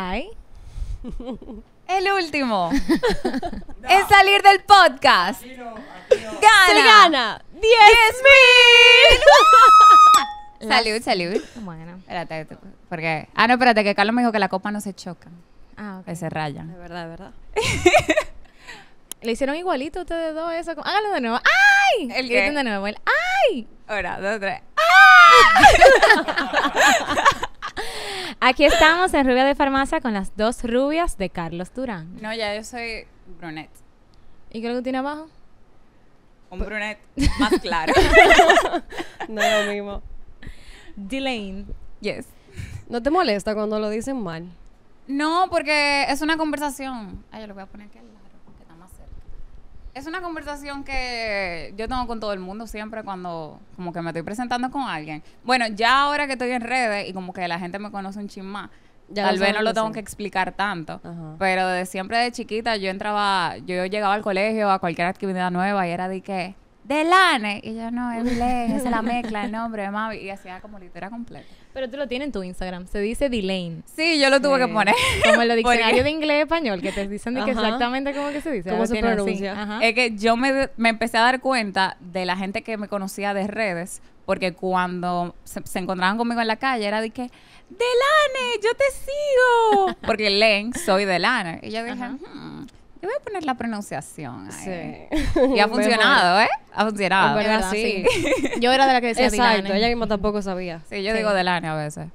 Ay. El último es salir del podcast. Gana. Se gana 10 mil. salud, salud. Bueno. Espérate, porque. Ah, no, espérate, que Carlos me dijo que la copa no se choca. Ah, ok. Que se raya. De verdad, de verdad. Le hicieron igualito a ustedes dos eso. Háganlo de nuevo. ¡Ay! El griten de nuevo. ¡Ay! Ahora, dos, tres. ¡Ah! Aquí estamos en Rubia de Farmacia con las dos rubias de Carlos Durán. No, ya yo soy brunette. ¿Y qué es lo que tiene abajo? Un pues- brunette más claro. no es lo mismo. Delaine. Yes. ¿No te molesta cuando lo dicen mal? No, porque es una conversación. Ah, yo lo voy a poner aquí al es una conversación que yo tengo con todo el mundo siempre cuando como que me estoy presentando con alguien. Bueno, ya ahora que estoy en redes y como que la gente me conoce un chin más, ya tal vez no lo tengo que explicar tanto, pero de siempre de chiquita yo entraba, yo llegaba al colegio a cualquier actividad nueva y era de que Lane y yo no, es es la mezcla, el nombre, mami y hacía como litera completa. Pero tú lo tienes en tu Instagram. Se dice Delane. Sí, yo lo tuve que poner. Como en diccionario diccionarios de inglés español, que te dicen de que exactamente cómo que se dice. ¿Cómo se pronuncia? Es que yo me, me empecé a dar cuenta de la gente que me conocía de redes, porque cuando se, encontraban conmigo en la calle era de que, Delane, yo te sigo. Porque Len, soy Delane. Y yo dije, hmm". Yo voy a poner la pronunciación. Sí. Y ha funcionado, ¿eh? Ha funcionado. Verdad, verdad, sí. Yo era de la que decía Exacto, ella misma tampoco sabía. Sí, yo digo Delane a veces.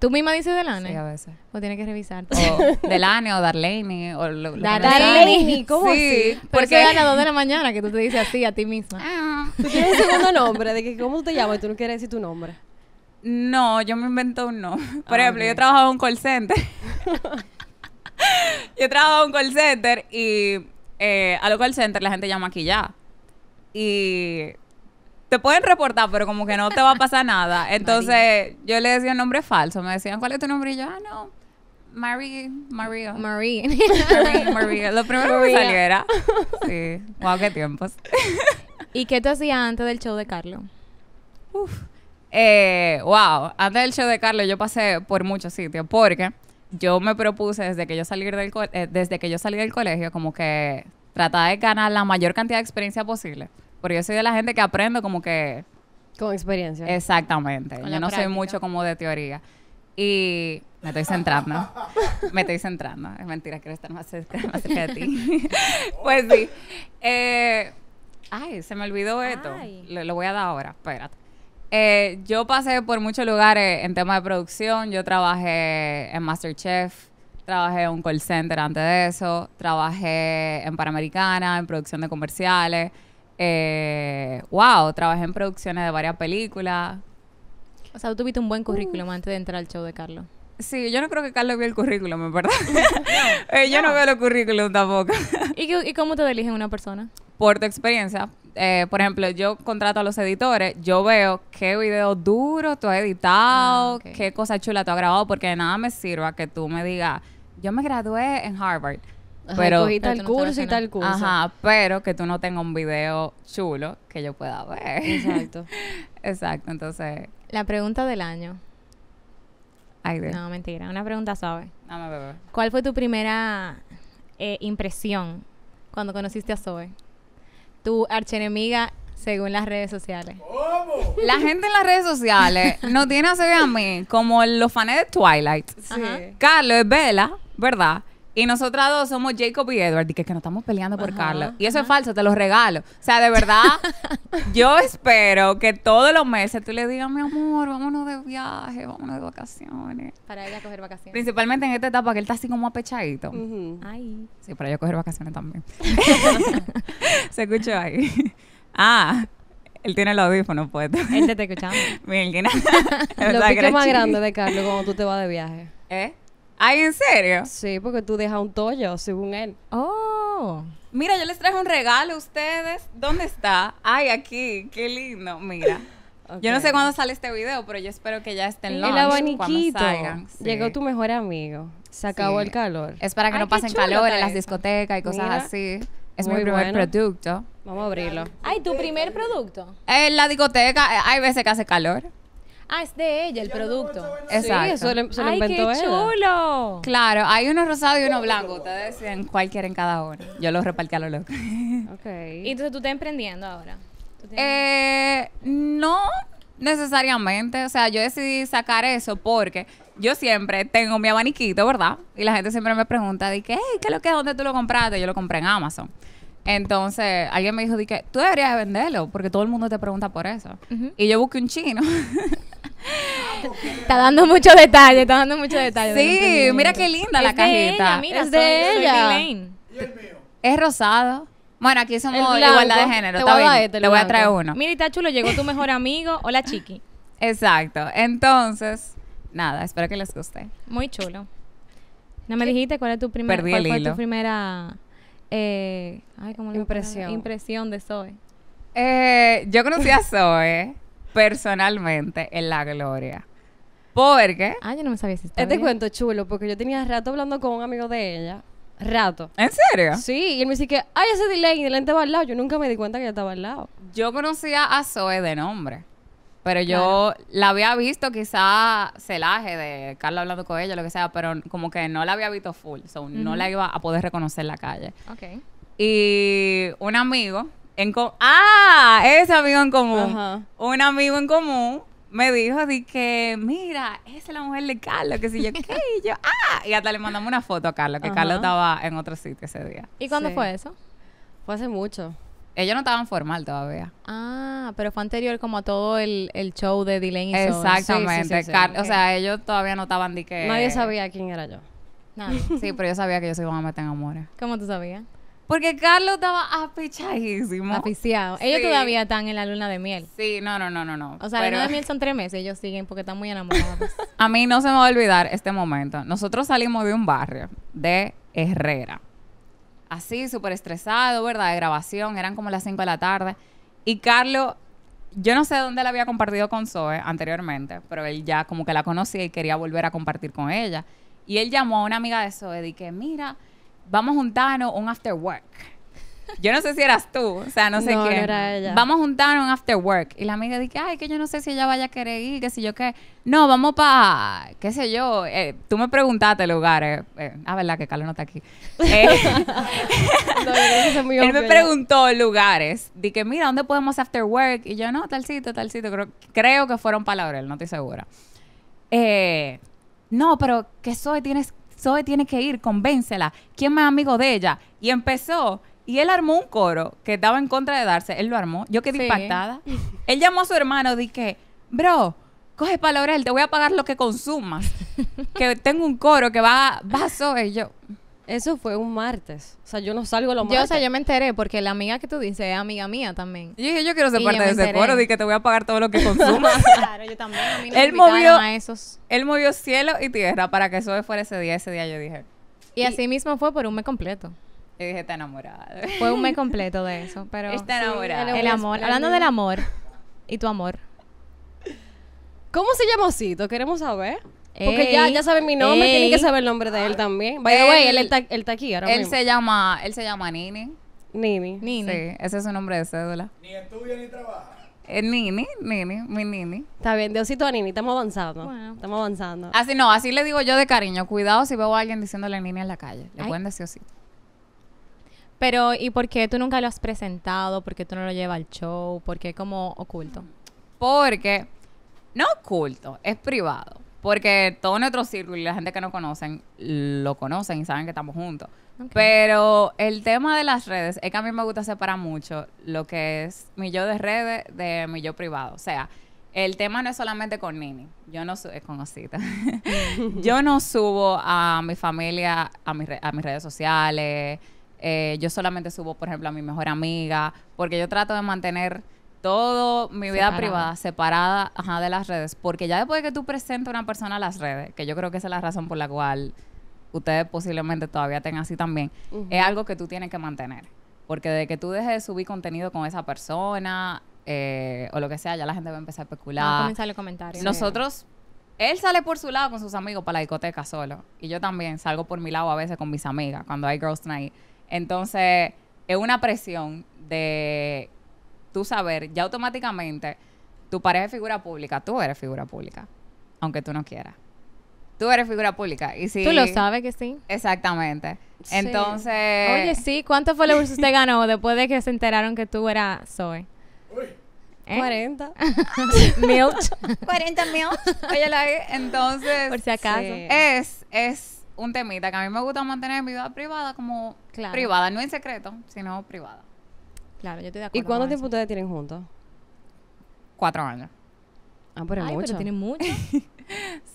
¿Tú misma dices Delane? Sí, a veces. O tienes que revisar. O Delane o Darlene. O Darlene, ¿cómo sí, así? Porque es a las 2 de la mañana que tú te dices así a ti misma. Ah. Tú tienes un segundo nombre, de que cómo te llamas y tú no quieres decir tu nombre. No, yo me invento un nombre. Por ah, ejemplo, yo yo trabajado en un call center. yo trabajaba en un call center y eh, a los call center la gente llama aquí ya. Y te pueden reportar, pero como que no te va a pasar nada. Entonces yo le decía un nombre falso. Me decían, ¿cuál es tu nombre? Y yo, ah, no. Marie, María. Marie. María. Lo primero que me saliera. Sí. Wow, qué tiempos. ¿Y qué te hacías antes del show de Carlos? Uf. wow. Eh, antes del show de Carlos yo pasé por muchos sitios. Porque yo me propuse desde que yo salí del eh, desde que yo salí del colegio como que tratar de ganar la mayor cantidad de experiencia posible. Porque yo soy de la gente que aprendo como que con experiencia. Exactamente. yo no soy mucho como de teoría. Y me estoy centrando. me estoy centrando. Es mentira, quiero estar más cerca, de ti. pues sí. Eh, ay, se me olvidó esto. Lo, lo voy a dar ahora. Espérate. Eh, yo pasé por muchos lugares en tema de producción. Yo trabajé en Masterchef, trabajé en un call center antes de eso, trabajé en Panamericana, en producción de comerciales. Eh, wow, trabajé en producciones de varias películas. O sea, tú tuviste un buen currículum antes de entrar al show de Carlos. Sí, yo no creo que Carlos vio el currículum, me verdad. Eh, yo no. veo el currículum tampoco. ¿Y, ¿Y cómo te eligen una persona? por tu experiencia, eh, por ejemplo, yo contrato a los editores, yo veo qué video duro tú has editado, ah, qué cosa chula tú has grabado, porque de nada me sirva que tú me digas, yo me gradué en Harvard. pero, tal curso y tal curso. Ajá, pero que tú no tengas un video chulo que yo pueda ver. Exacto. Exacto, entonces. La pregunta del año. Ay, No, mentira, una pregunta suave. No, ¿Cuál fue tu primera eh, impresión cuando conociste a Zoe? tu archenemiga según las redes sociales? La gente en las redes sociales no tiene a a mí como los fans de Twilight. Sí. Carlos es Bella, ¿verdad? Y nosotras dos somos Jacob y Edward, y que, que nos estamos peleando por Carlos. Y eso es falso, te lo regalo. O sea, de verdad, yo espero que todos los meses tú le digas, mi amor, vámonos de viaje, vámonos de vacaciones. Para ella coger vacaciones. Principalmente en esta etapa que él está así como apechadito. Sí, para yo coger vacaciones también. Se escuchó ahí. Ah, él tiene el audífono puesto. Él te está Miren, Lo pico más grande de Carlos cuando tú te vas de viaje. ¿Eh? ¿Ay, en serio? Sí, porque tú dejas un tollo, según él. Oh. Mira, yo les traje un regalo a ustedes. ¿Dónde está? Ay, aquí. Qué lindo. Mira. Yo no sé cuándo sale este video, pero yo espero que ya estén los. El abaniquito. Llegó tu mejor amigo. Se acabó el calor. Es para que no pasen calor en las discotecas y cosas así. Es muy buen producto. Vamos a abrirlo. Ay, ¿tu primer producto? En la discoteca eh, hay veces que hace calor. Ah, es de ella el producto. Exacto. Em- Ay, qué chulo! Claro, hay uno rosado y uno blanco. Ustedes deciden cuál quieren cada uno. Yo lo repartí a lo loco. Ok. ¿Y entonces tú estás emprendiendo ahora? Eh, no necesariamente. O sea, yo decidí sacar eso porque yo siempre tengo mi abaniquito, ¿verdad? Y la gente siempre me pregunta, de que, ¿qué es lo que es? ¿Dónde tú lo compraste? Yo lo compré en Amazon. Entonces, alguien me dijo, que, tú deberías venderlo porque todo el mundo te pregunta por eso. Y yo busqué un chino. está dando mucho detalle, está dando mucho detalle. Sí, mira qué linda la cajita. es de ella. ¿Y el mío? Es rosado. Bueno, aquí somos igualdad de género. Te, está voy, A este traer uno. Mira, está chulo, llegó tu mejor amigo. Hola, Chiqui. Exacto. Entonces, nada, espero que les guste. Muy chulo. ¿No me dijiste cuál, es tu primera, cuál fue tu primera eh, impresión. impresión de Zoe? Eh, yo conocí a Zoe personalmente en la gloria. ¿por qué? Ah, yo no me sabía si Este cuento chulo, porque yo tenía rato hablando con un amigo de ella. Rato. ¿En serio? Sí, y él me dice que, ay, ese delay, y lente va al lado. Yo nunca me di cuenta que ella estaba al lado. Yo conocía a Zoe de nombre. Pero yo la había visto quizá celaje de Carla hablando con ella, lo que sea, pero como que no la había visto full. So, No la iba a poder reconocer en la calle. Ok. Y un amigo en ah, ese amigo en común. Un amigo en común me dijo así que, mira, esa es la mujer de Carlos, que si yo, ¿qué? yo, ah, y hasta le mandamos una foto a Carlos, que Carlos estaba en otro sitio ese día. ¿Y cuándo fue eso? Fue hace mucho. Ellos no estaban formal todavía. Ah, pero fue anterior como a todo el, show de Dylan y Exactamente. O sea, ellos todavía no estaban de que... Nadie sabía quién era yo. sí, pero yo sabía que yo se iban a meter en amores. ¿Cómo tú sabías? Porque Carlos estaba apichadísimo. Apiciado. Ellos todavía están en la luna de miel. Sí, no, no, no, no, O sea, la luna de miel son tres meses, ellos siguen porque están muy enamorados. a mí no se me va a olvidar este momento. Nosotros salimos de un barrio, de Herrera. Así, súper estresado, ¿verdad? De grabación, eran como las cinco de la tarde. Y Carlos yo no sé dónde la había compartido con Zoe anteriormente, pero él ya como que la conocía y quería volver a compartir con ella. Y él llamó a una amiga de Zoe y que, mira, vamos a juntarnos un after work. Yo no sé si eras tú, o sea, no sé quién. No era ella. Vamos a juntarnos un after work. Y la amiga dice, ay, que yo no sé si ella vaya a querer ir, que si yo qué. No, vamos para, qué sé yo. Eh, tú me preguntaste lugares. Eh, eh, ah, verdad que Carlos no está aquí. Él me preguntó lugares. que mira, ¿dónde podemos after work? Y yo, no, talcito, talcito. tal Creo, que fueron palabras. no estoy segura. no, pero ¿qué soy, tienes Zoe tiene que ir, convéncela. ¿Quién más amigo de ella? Y empezó. Y él armó un coro que estaba en contra de darse. Él lo armó. Yo quedé impactada. él llamó a su hermano, dije, bro, coge para él, te voy a pagar lo que consumas. que tengo un coro que va, va a Zoe. Y yo, eso fue un martes. O sea, yo no salgo los martes. Yo, o sea, yo me enteré porque la amiga que tú dices es amiga mía también. Y dije, yo quiero ser parte de ese coro y que te voy a pagar todo lo que consumas. claro, yo también. A mí él movió, a esos. Él movió cielo y tierra para que eso fuera ese día. Ese día yo dije. Y, así mismo fue por un mes completo. Y dije, está enamorada. Fue un mes completo de eso, pero... Está enamorada. el amor. Hablando del amor y tu amor. ¿Cómo se llama Cito? Queremos saber. Porque ya, ya saben mi nombre, tienen que saber el nombre de él ah. también. By the él está, él está aquí ahora él Se llama, él se llama Nini. Nini. Nini. Sí, ese es su nombre de cédula. Ni estudia ni trabaja. Eh, nini, Nini, mi Nini. Está bien, Diosito a Nini, estamos avanzando. Estamos avanzando. Así no, así le digo yo de cariño. Cuidado si veo a alguien diciéndole Nini en la calle. Le pueden decir así Pero, ¿y por qué tú nunca lo has presentado? ¿Por qué tú no lo llevas al show? ¿Por qué como oculto? Porque, no oculto, es privado. Porque todo nuestro círculo y la gente que nos conocen lo conocen y saben que estamos juntos. Pero el tema de las redes es que a mí me gusta separar mucho lo que es mi yo de redes de mi yo privado. O sea, el tema no es solamente con Nini. Yo no subo, es con yo no subo a mi familia a, a mis redes sociales. Eh, yo solamente subo, por ejemplo, a mi mejor amiga. Porque yo trato de mantener todo mi vida privada separada de las redes. Porque ya después de que tú presentes a una persona a las redes, que yo creo que esa es la razón por la cual ustedes posiblemente todavía tengan así también, es algo que tú tienes que mantener. Porque desde que tú dejes de subir contenido con esa persona eh, o lo que sea, ya la gente va a empezar a especular. a comentarios. Nosotros, él sale por su lado con sus amigos para la discoteca solo. Y yo también salgo por mi lado a veces con mis amigas cuando hay Girls Night. Entonces, es una presión de tú saber, ya automáticamente, tu pareja es figura pública, tú eres figura pública, aunque tú no quieras. Tú eres figura pública. Y si, tú lo sabes que sí. Exactamente. Entonces. Oye, sí, ¿cuántos followers usted ganó después de que se enteraron que tú eras Zoe? ¡Uy! 40. ¿Eh? 40 mil. Oye, la Entonces. Por si acaso. Es, es un temita que a mí me gusta mantener mi vida privada como privada, no en secreto, sino privada. Claro, yo estoy de acuerdo. ¿Y cuánto tiempo ustedes tienen juntos? Cuatro años. Ah, pero es mucho. pero tienen mucho.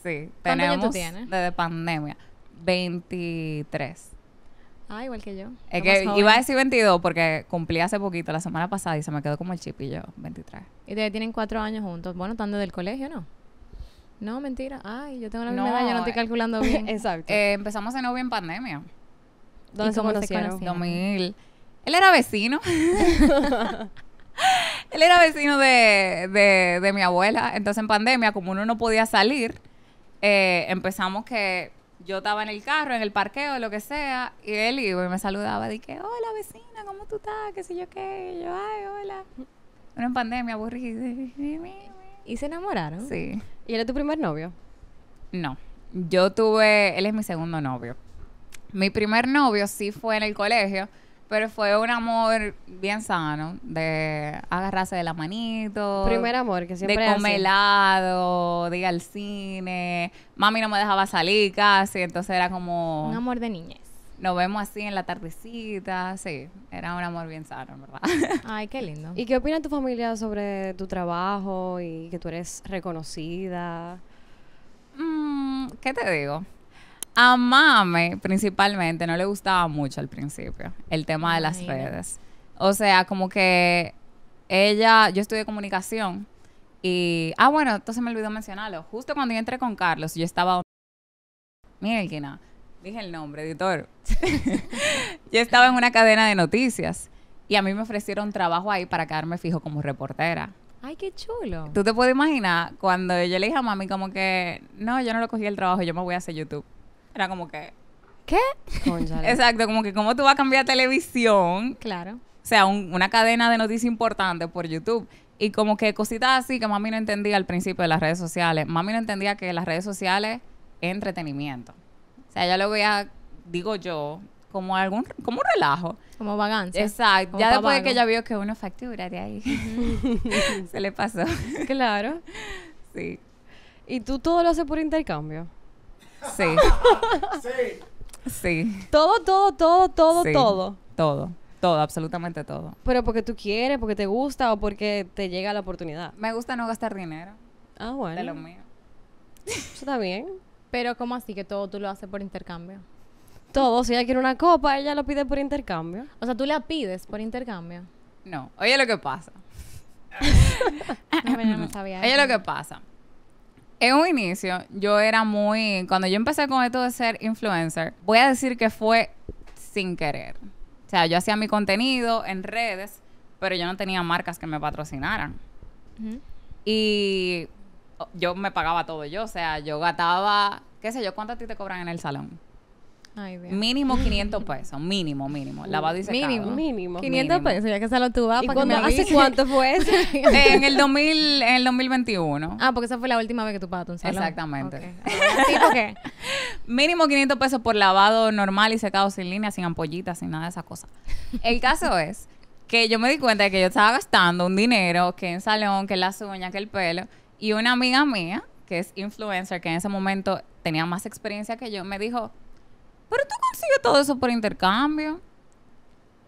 sí, tenemos tienes? desde pandemia. 23. Ah, igual que yo. Es que iba a decir 22 porque cumplí hace poquito, la semana pasada, y se me quedó como el chip y yo, 23. Y ustedes tienen cuatro años juntos. Bueno, están desde el colegio, ¿no? No, mentira. Ay, yo tengo la misma No, edad, yo no estoy eh, calculando bien. Exacto. Eh, empezamos en novio en pandemia. ¿Dónde ¿Y se 2000. Él era vecino. él era vecino de, de, mi abuela. Entonces, en pandemia, como uno no podía salir, eh, empezamos que yo estaba en el carro, en el parqueo, lo que sea, y él iba y me saludaba. Dije, hola vecina, ¿cómo tú estás? ¿Qué sé yo qué? yo, ay, hola. Una en pandemia, aburrida. ¿Y se enamoraron? Sí. ¿Y él es tu primer novio? No. Yo tuve, él es mi segundo novio. Mi primer novio sí fue en el colegio pero fue un amor bien sano, de agarrarse de la manito. Primer amor, que siempre De comer helado, de ir al cine. Mami no me dejaba salir casi, entonces era como... Un amor de niñez. Nos vemos así en la tardecita, sí. Era un amor bien sano, ¿verdad? Ay, qué lindo. ¿Y qué opina tu familia sobre tu trabajo y que tú eres reconocida? Mm, ¿Qué te digo? A mami, principalmente, no le gustaba mucho al principio el tema de las redes. O sea, como que ella, yo estudié comunicación y, ah, bueno, entonces me olvidó mencionarlo. Justo cuando yo entré con Carlos, yo estaba... Mira, dije el nombre, editor. yo estaba en una cadena de noticias y a mí me ofrecieron trabajo ahí para quedarme fijo como reportera. Ay, qué chulo. Tú te puedes imaginar cuando yo le dije a mami como que, no, yo no lo cogí el trabajo, yo me voy a hacer YouTube. Era como que... ¿Qué? Exacto, como que cómo tú vas a cambiar televisión. Claro. O sea, una cadena de noticias importante por YouTube. Y como que cositas así que mami no entendía al principio de las redes sociales. Mami no entendía que las redes sociales es entretenimiento. O sea, ya lo veía, digo yo, como algún como un relajo. Como vagancia. Exacto. ya después de que ella vio que uno factura de ahí. Se le pasó. Claro. sí. ¿Y tú todo lo haces por intercambio? Sí. sí. Todo, todo, todo, todo, todo. Todo. Todo, absolutamente todo. Pero porque tú quieres, porque te gusta o porque te llega la oportunidad. Me gusta no gastar dinero. Ah, bueno. De lo mío. Eso está bien. Pero ¿cómo así que todo tú lo haces por intercambio? Todo, si ella quiere una copa, ella lo pide por intercambio. O sea, tú la pides por intercambio. No, oye lo que pasa. no sabía. Oye lo que pasa. En un inicio, yo era muy. Cuando yo empecé con esto de ser influencer, voy a decir que fue sin querer. O sea, yo hacía mi contenido en redes, pero yo no tenía marcas que me patrocinaran. Y yo me pagaba todo yo. O sea, yo gastaba, qué sé yo, ¿cuánto a ti te cobran en el salón? mínimo 500 pesos, mínimo, mínimo. Lavado y secado. Mínimo, mínimo. 500 pesos, ya que se lo tú para ¿Hace cuánto fue eso? en, el 2021. Ah, porque esa fue la última vez que tú pagaste un salón. Exactamente. Ah, mínimo 500 pesos por lavado normal y secado sin línea, sin ampollitas, sin nada de esas cosas. El caso es que yo me di cuenta de que yo estaba gastando un dinero que en salón, que en las uñas, que el pelo. Y una amiga mía, que es influencer, que en ese momento tenía más experiencia que yo, me dijo pero tú consigues todo eso por intercambio.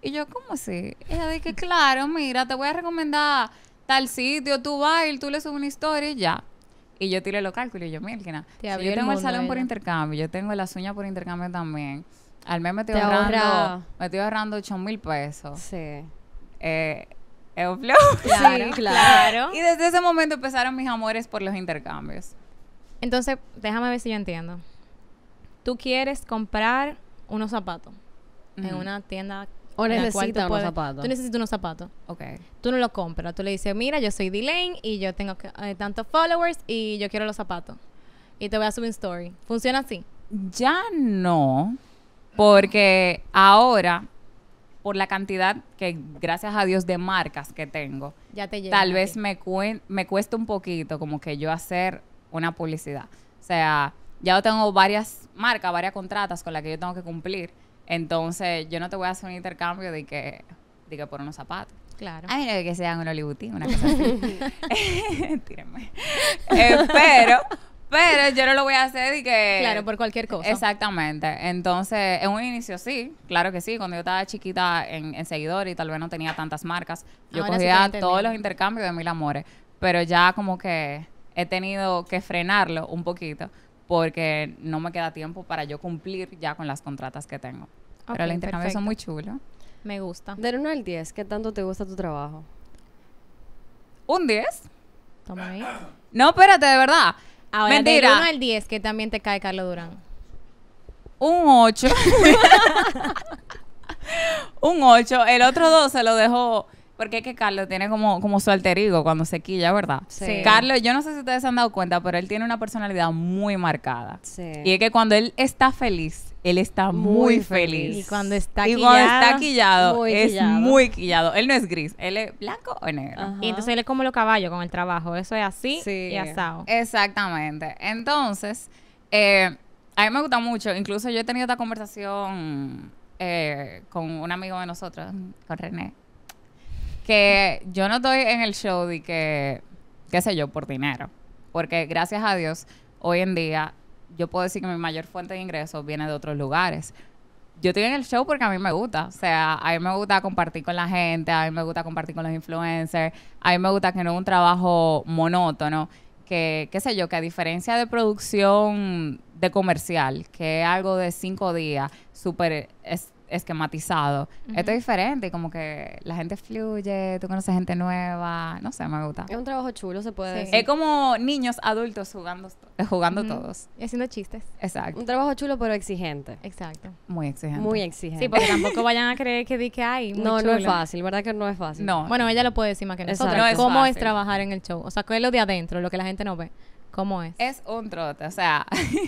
Y yo, ¿cómo así? Ella que claro, mira, te voy a recomendar tal sitio, tú bail, tú le subes una historia y ya. Y yo tiré los cálculos y yo, Mirkina, si yo tengo el salón por intercambio, yo tengo las uñas por intercambio también. Al mes me estoy ahorrando, me estoy ahorrando 8 mil pesos. Sí. Eh, ¿Es sí, claro. Y desde ese momento empezaron mis amores por los intercambios. Entonces, déjame ver si yo entiendo tú quieres comprar unos zapatos en una tienda o necesitas unos zapatos. Tú necesitas unos zapatos. Ok. Tú no los compras. Tú le dices, mira, yo soy d y yo tengo eh, tantos followers y yo quiero los zapatos. Y te voy a subir story. ¿Funciona así? Ya no. Porque ahora, por la cantidad que, gracias a Dios, de marcas que tengo, ya te tal vez me, me cuesta un poquito como que yo hacer una publicidad. O sea, ya tengo varias marca, varias contratas con las que yo tengo que cumplir. Entonces, yo no te voy a hacer un intercambio de que, de por unos zapatos. Claro. A mí que sean un una cosa así. Eh, pero, pero yo no lo voy a hacer de que... Claro, por cualquier cosa. Exactamente. Entonces, en un inicio sí, claro que sí. Cuando yo estaba chiquita en, seguidor y tal vez no tenía tantas marcas, yo cogía todos los intercambios de Mil Amores. Pero ya como que he tenido que frenarlo un poquito porque no me queda tiempo para yo cumplir ya con las contratas que tengo. Okay, Pero el intercambio es muy chulo Me gusta. Del 1 al 10, ¿qué tanto te gusta tu trabajo? ¿Un 10? Toma ahí. No, espérate, de verdad. Ahora, Mentira. del 1 al 10, que también te cae Carlos Durán. Un 8. un 8. El otro 2 se lo dejo porque es que Carlos tiene como, como su alterigo cuando se quilla, ¿verdad? Sí. Carlos, yo no sé si ustedes se han dado cuenta, pero él tiene una personalidad muy marcada. Sí. Y es que cuando él está feliz, él está muy, feliz. Y cuando está quillado, está quillado es muy quillado. Él no es gris, él es blanco o negro. Y entonces él es como los caballos con el trabajo. Eso es así y asado. Exactamente. Entonces, eh, a mí me gusta mucho. Incluso yo he tenido esta conversación eh, con un amigo de nosotros, con René que yo no estoy en el show de que, qué sé yo, por dinero. Porque gracias a Dios, hoy en día, yo puedo decir que mi mayor fuente de ingresos viene de otros lugares. Yo estoy en el show porque a mí me gusta. O sea, a mí me gusta compartir con la gente, a mí me gusta compartir con los influencers, a mí me gusta que no es un trabajo monótono, que, qué sé yo, que a diferencia de producción de comercial, que es algo de cinco días, súper esquematizado. Esto es diferente como que la gente fluye, tú conoces gente nueva, no sé, me gusta. Es un trabajo chulo, se puede decir. Es como niños adultos jugando, eh, jugando todos. Y haciendo chistes. Exacto. Un trabajo chulo pero exigente. Exacto. Muy exigente. Muy exigente. Sí, porque tampoco vayan a creer que di que hay. No, no es fácil, ¿verdad que no es fácil? No. Bueno, ella lo puede decir más que nosotros. ¿Cómo es trabajar en el show? O sea, ¿qué es lo de adentro, lo que la gente no ve? ¿Cómo es? Es un trote, o sea...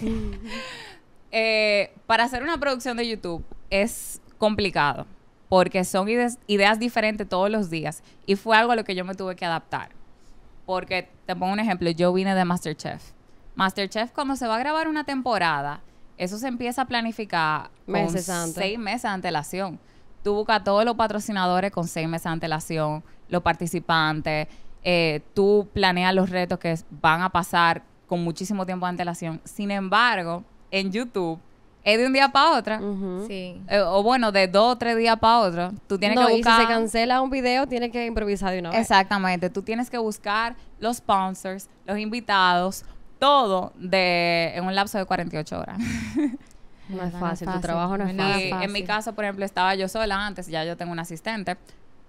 Eh, para hacer una producción de YouTube es complicado porque son ideas, diferentes todos los días y fue algo a lo que yo me tuve que adaptar. Porque te pongo un ejemplo, yo vine de MasterChef. MasterChef cuando se va a grabar una temporada, eso se empieza a planificar meses seis meses de antelación. Tú buscas a todos los patrocinadores con seis meses de antelación, los participantes, eh, tú planeas los retos que van a pasar con muchísimo tiempo de antelación. Sin embargo, en YouTube es de un día para otra. sí. Eh, o bueno, de dos o tres días para otro. Tú tienes que buscar. Y si se cancela un video, tienes que improvisar de una vez. Exactamente. Tú tienes que buscar los sponsors, los invitados, todo de en un lapso de 48 horas. no es fácil, tu trabajo no es fácil. en mi caso, por ejemplo, estaba yo sola antes, ya yo tengo un asistente,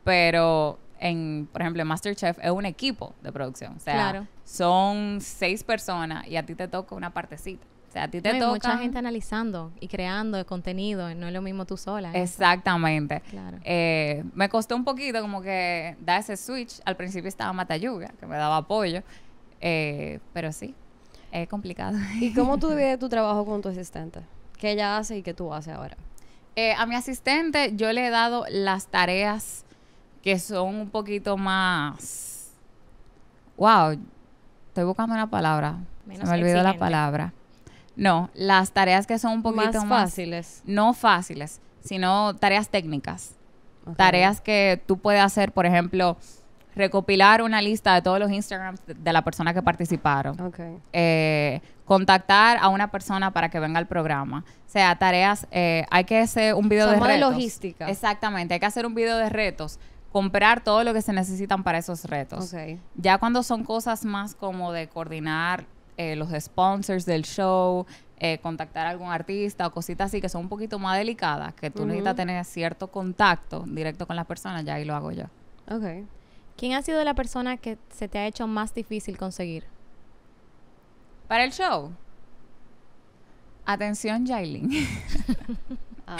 pero en, por ejemplo, en Masterchef es un equipo de producción. O sea, claro. son seis personas y a ti te toca una partecita sea, a ti te toca. mucha gente analizando y creando el contenido, no es lo mismo tú sola. ¿eh? Exactamente. Eh, me costó un poquito como que dar ese switch. Al principio estaba Matayuga, que me daba apoyo, eh, pero sí, es complicado. ¿Y cómo tú divides tu trabajo con tu asistente? ¿Qué ella hace y qué tú haces ahora? a mi asistente yo le he dado las tareas que son un poquito más... Wow, estoy buscando una palabra. Se me olvidó la palabra. No, las tareas que son un poquito más, fáciles. no fáciles, sino tareas técnicas. Tareas que tú puedes hacer, por ejemplo, recopilar una lista de todos los Instagrams de la persona que participaron. Eh, contactar a una persona para que venga al programa. O sea, tareas, eh, hay que hacer un video de retos. de logística. Exactamente, hay que hacer un video de retos comprar todo lo que se necesitan para esos retos. Ya cuando son cosas más como de coordinar eh, los sponsors del show, eh, contactar a algún artista o cositas así que son un poquito más delicadas, que tú necesitas tener cierto contacto directo con las personas, ya ahí lo hago yo. Ok. ¿Quién ha sido la persona que se te ha hecho más difícil conseguir? Para el show. Atención, Jailin. Ah,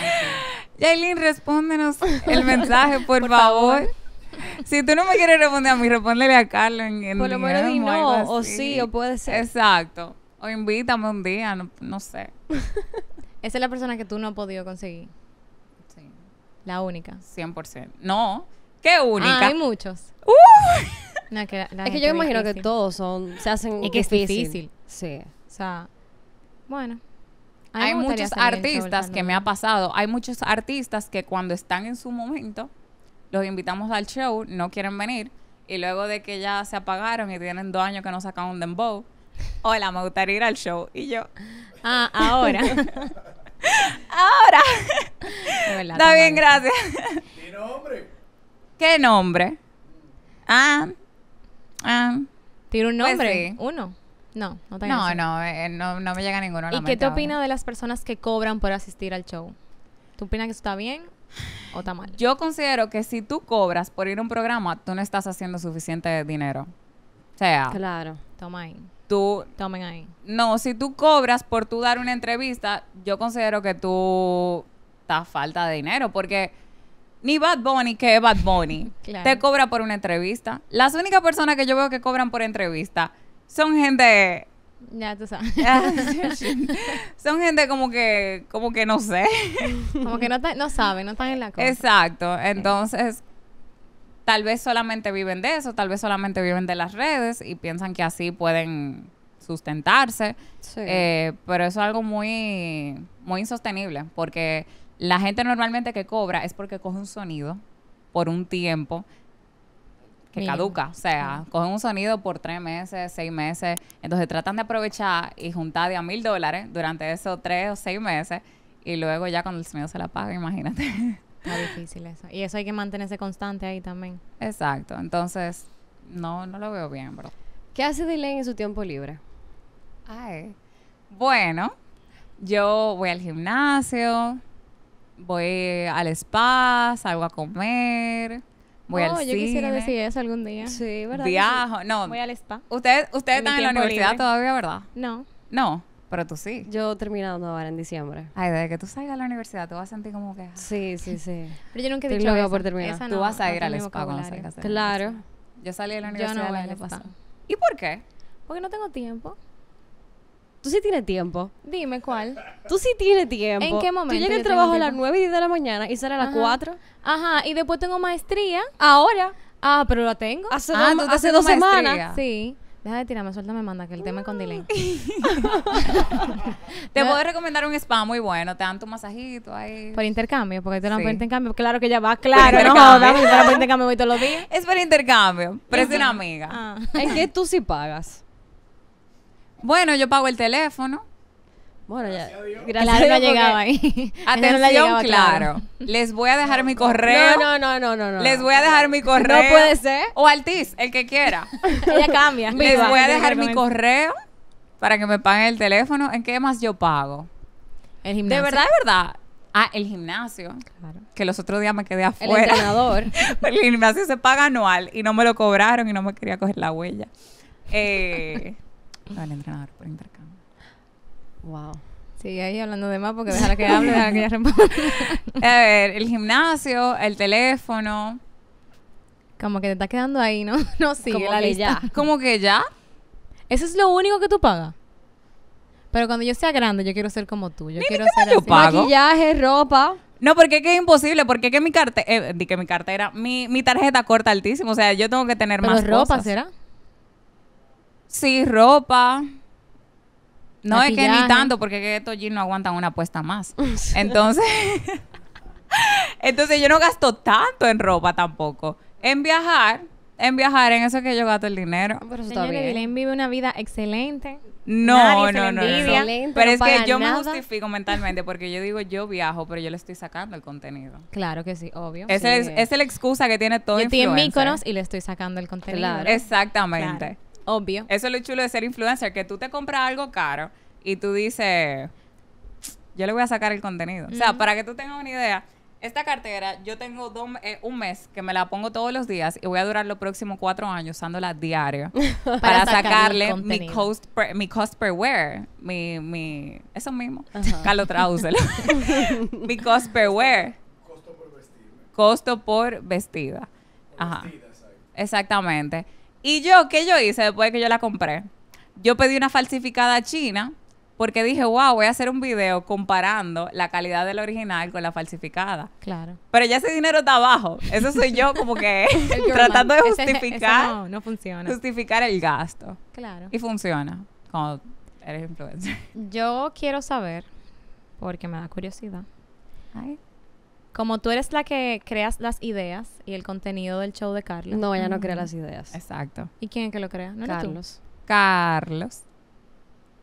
respóndenos el mensaje, por, favor si tú no me quieres responder a mí, respóndele a Carlos. En, Por lo menos di no, o, sí, o puede ser. Exacto. O invítame un día, no, sé. Esa es la persona que tú no has podido conseguir. Sí. La única. 100%. No. ¿Qué ah, única? hay muchos. Uh. es que yo imagino que todos son, se hacen Y que es difícil. Sí. O sea, bueno. Hay muchos artistas que me ha pasado. Hay muchos artistas que cuando están en su momento los invitamos al show, no quieren venir, y luego de que ya se apagaron y tienen dos años que no sacan un dembow, hola, me gustaría ir al show. Y yo, ah, ahora. ahora. Está bien, gracias. ¿Qué nombre? ¿Qué nombre? Ah, ah. ¿Tiene un pues nombre? Uno. No, no tengo No, eh, no, no, me llega ninguno. ¿Y qué te opina de las personas que cobran por asistir al show? ¿Tú opinas que eso está bien o Yo considero que si tú cobras por ir a un programa, tú no estás haciendo suficiente dinero. O sea. Claro, toma ahí. Tú. Tomen ahí. No, si tú cobras por tú dar una entrevista, yo considero que tú estás falta de dinero porque ni Bad Bunny, que es Bad Bunny, te cobra por una entrevista. Las únicas personas que yo veo que cobran por entrevista son gente ya tú sabes. Ah. Son gente como que, como que no sé. como que no, no saben, no están en la cosa. Exacto. Entonces, tal vez solamente viven de eso, tal vez solamente viven de las redes y piensan que así pueden sustentarse. Eh, pero eso es algo muy, muy insostenible, porque la gente normalmente que cobra es porque coge un sonido por un tiempo que caduca. O sea, cogen un sonido por tres meses, seis meses. Entonces tratan de aprovechar y juntar de a mil dólares durante esos tres o seis meses. Y luego ya cuando el sonido se la paga, imagínate. Está difícil eso. Y eso hay que mantenerse constante ahí también. Exacto. Entonces, no, no lo veo bien, bro. ¿Qué hace Dylan en su tiempo libre? Ay. Bueno, yo voy al gimnasio, voy al spa, salgo a comer Voy oh, yo quisiera decir eso algún día. Sí, ¿verdad? Viajo, no. Voy al spa. Ustedes están en la universidad todavía, ¿verdad? No. No, pero tú sí. Yo terminando ahora en diciembre. Ay, desde que tú salgas a la universidad, tú vas a sentir como que... Ah. Sí, sí, sí. pero yo nunca he dicho lo por terminar. tú vas a ir al spa cuando salgas. Claro. Yo salí de la universidad yo no el al ¿Y por qué? Porque no tengo tiempo. Tú sí tienes tiempo. Dime cuál. Tú sí tienes tiempo. ¿En qué momento? Tú llegas al trabajo a las 9 y 10 de la mañana y sale a las 4. Ajá, y después tengo maestría. Ahora. Ah, pero la tengo. Hace, ah, dos, hace semanas. Sí. Deja de tirarme, suéltame, manda, que el tema es con delay. te puedo recomendar un spa muy bueno, te dan tu masajito ahí. Por intercambio, porque te lo dan en cambio. cambio? Claro que ya va, claro, por no no. por intercambio voy todos los días. Es por intercambio, pero es una amiga. Ah. Es que tú sí pagas. Bueno, yo pago el teléfono. Bueno, ya. Gracias claro, no llegaba ahí. Atención, claro. Les voy a dejar mi correo. No, no, no, no, no. Les voy a dejar mi correo. No puede ser. O Altiz, el que quiera. Ella cambia. Les voy a dejar mi correo para que me paguen el teléfono. ¿En qué más yo pago? El gimnasio. De verdad, de verdad. Ah, el gimnasio. Claro. Que los otros días me quedé afuera. El entrenador. el gimnasio se paga anual y no me lo cobraron y no me quería coger la huella. Eh, al entrenador por intercambio. Wow. Sigue ahí hablando de más porque déjala que hable, déjala que ella a ver, el gimnasio, el teléfono. Como que te estás quedando ahí, ¿no? No sí Como la lista. ya. Como que ya. Eso es lo único que tú pagas. Pero cuando yo sea grande, yo quiero ser como tú. Yo quiero ser yo así. Pago. Maquillaje, ropa. No, porque es que es imposible, porque es que mi cartera, eh, que mi cartera, mi, mi tarjeta corta altísimo, o sea, yo tengo que tener Pero más ropa ropa será? Sí, ropa. No es que ni tanto, porque estos jeans no aguantan una apuesta más. Entonces, entonces yo no gasto tanto en ropa tampoco. En viajar, en viajar, en eso que yo gasto el dinero. Pero eso vive una vida excelente. No, no, no, Pero es que yo me justifico mentalmente porque yo digo yo viajo, pero yo le estoy sacando el contenido. Claro que sí, obvio. Esa es la excusa que tiene todo el influencer. Yo estoy y le estoy sacando el contenido. Exactamente. Obvio. Eso es lo chulo de ser influencer, que tú te compras algo caro y tú dices, yo le voy a sacar el contenido. O sea, para que tú tengas una idea, esta cartera yo tengo eh, un mes que me la pongo todos los días y voy a durar los próximos cuatro años usándola diario para, para sacarle mi cost, per, wear, mi, eso mismo, Carlos tradúcelo, mi cost per wear. Costo por vestida. Costo por vestida. Ajá. Exactamente. Y yo, ¿qué yo hice después de que yo la compré? Yo pedí una falsificada china porque dije, wow, voy a hacer un video comparando la calidad del original con la falsificada. Claro. Pero ya ese dinero está abajo. Eso soy yo como que tratando de justificar. no, no funciona. Justificar el gasto. Claro. Y funciona Como eres influencer. Yo quiero saber, porque me da curiosidad. Ay. Como tú eres la que creas las ideas y el contenido del show de Carlos, No, ella no crea las ideas. Exacto. ¿Y quién es que lo crea? ¿No Carlos. Tú? Carlos.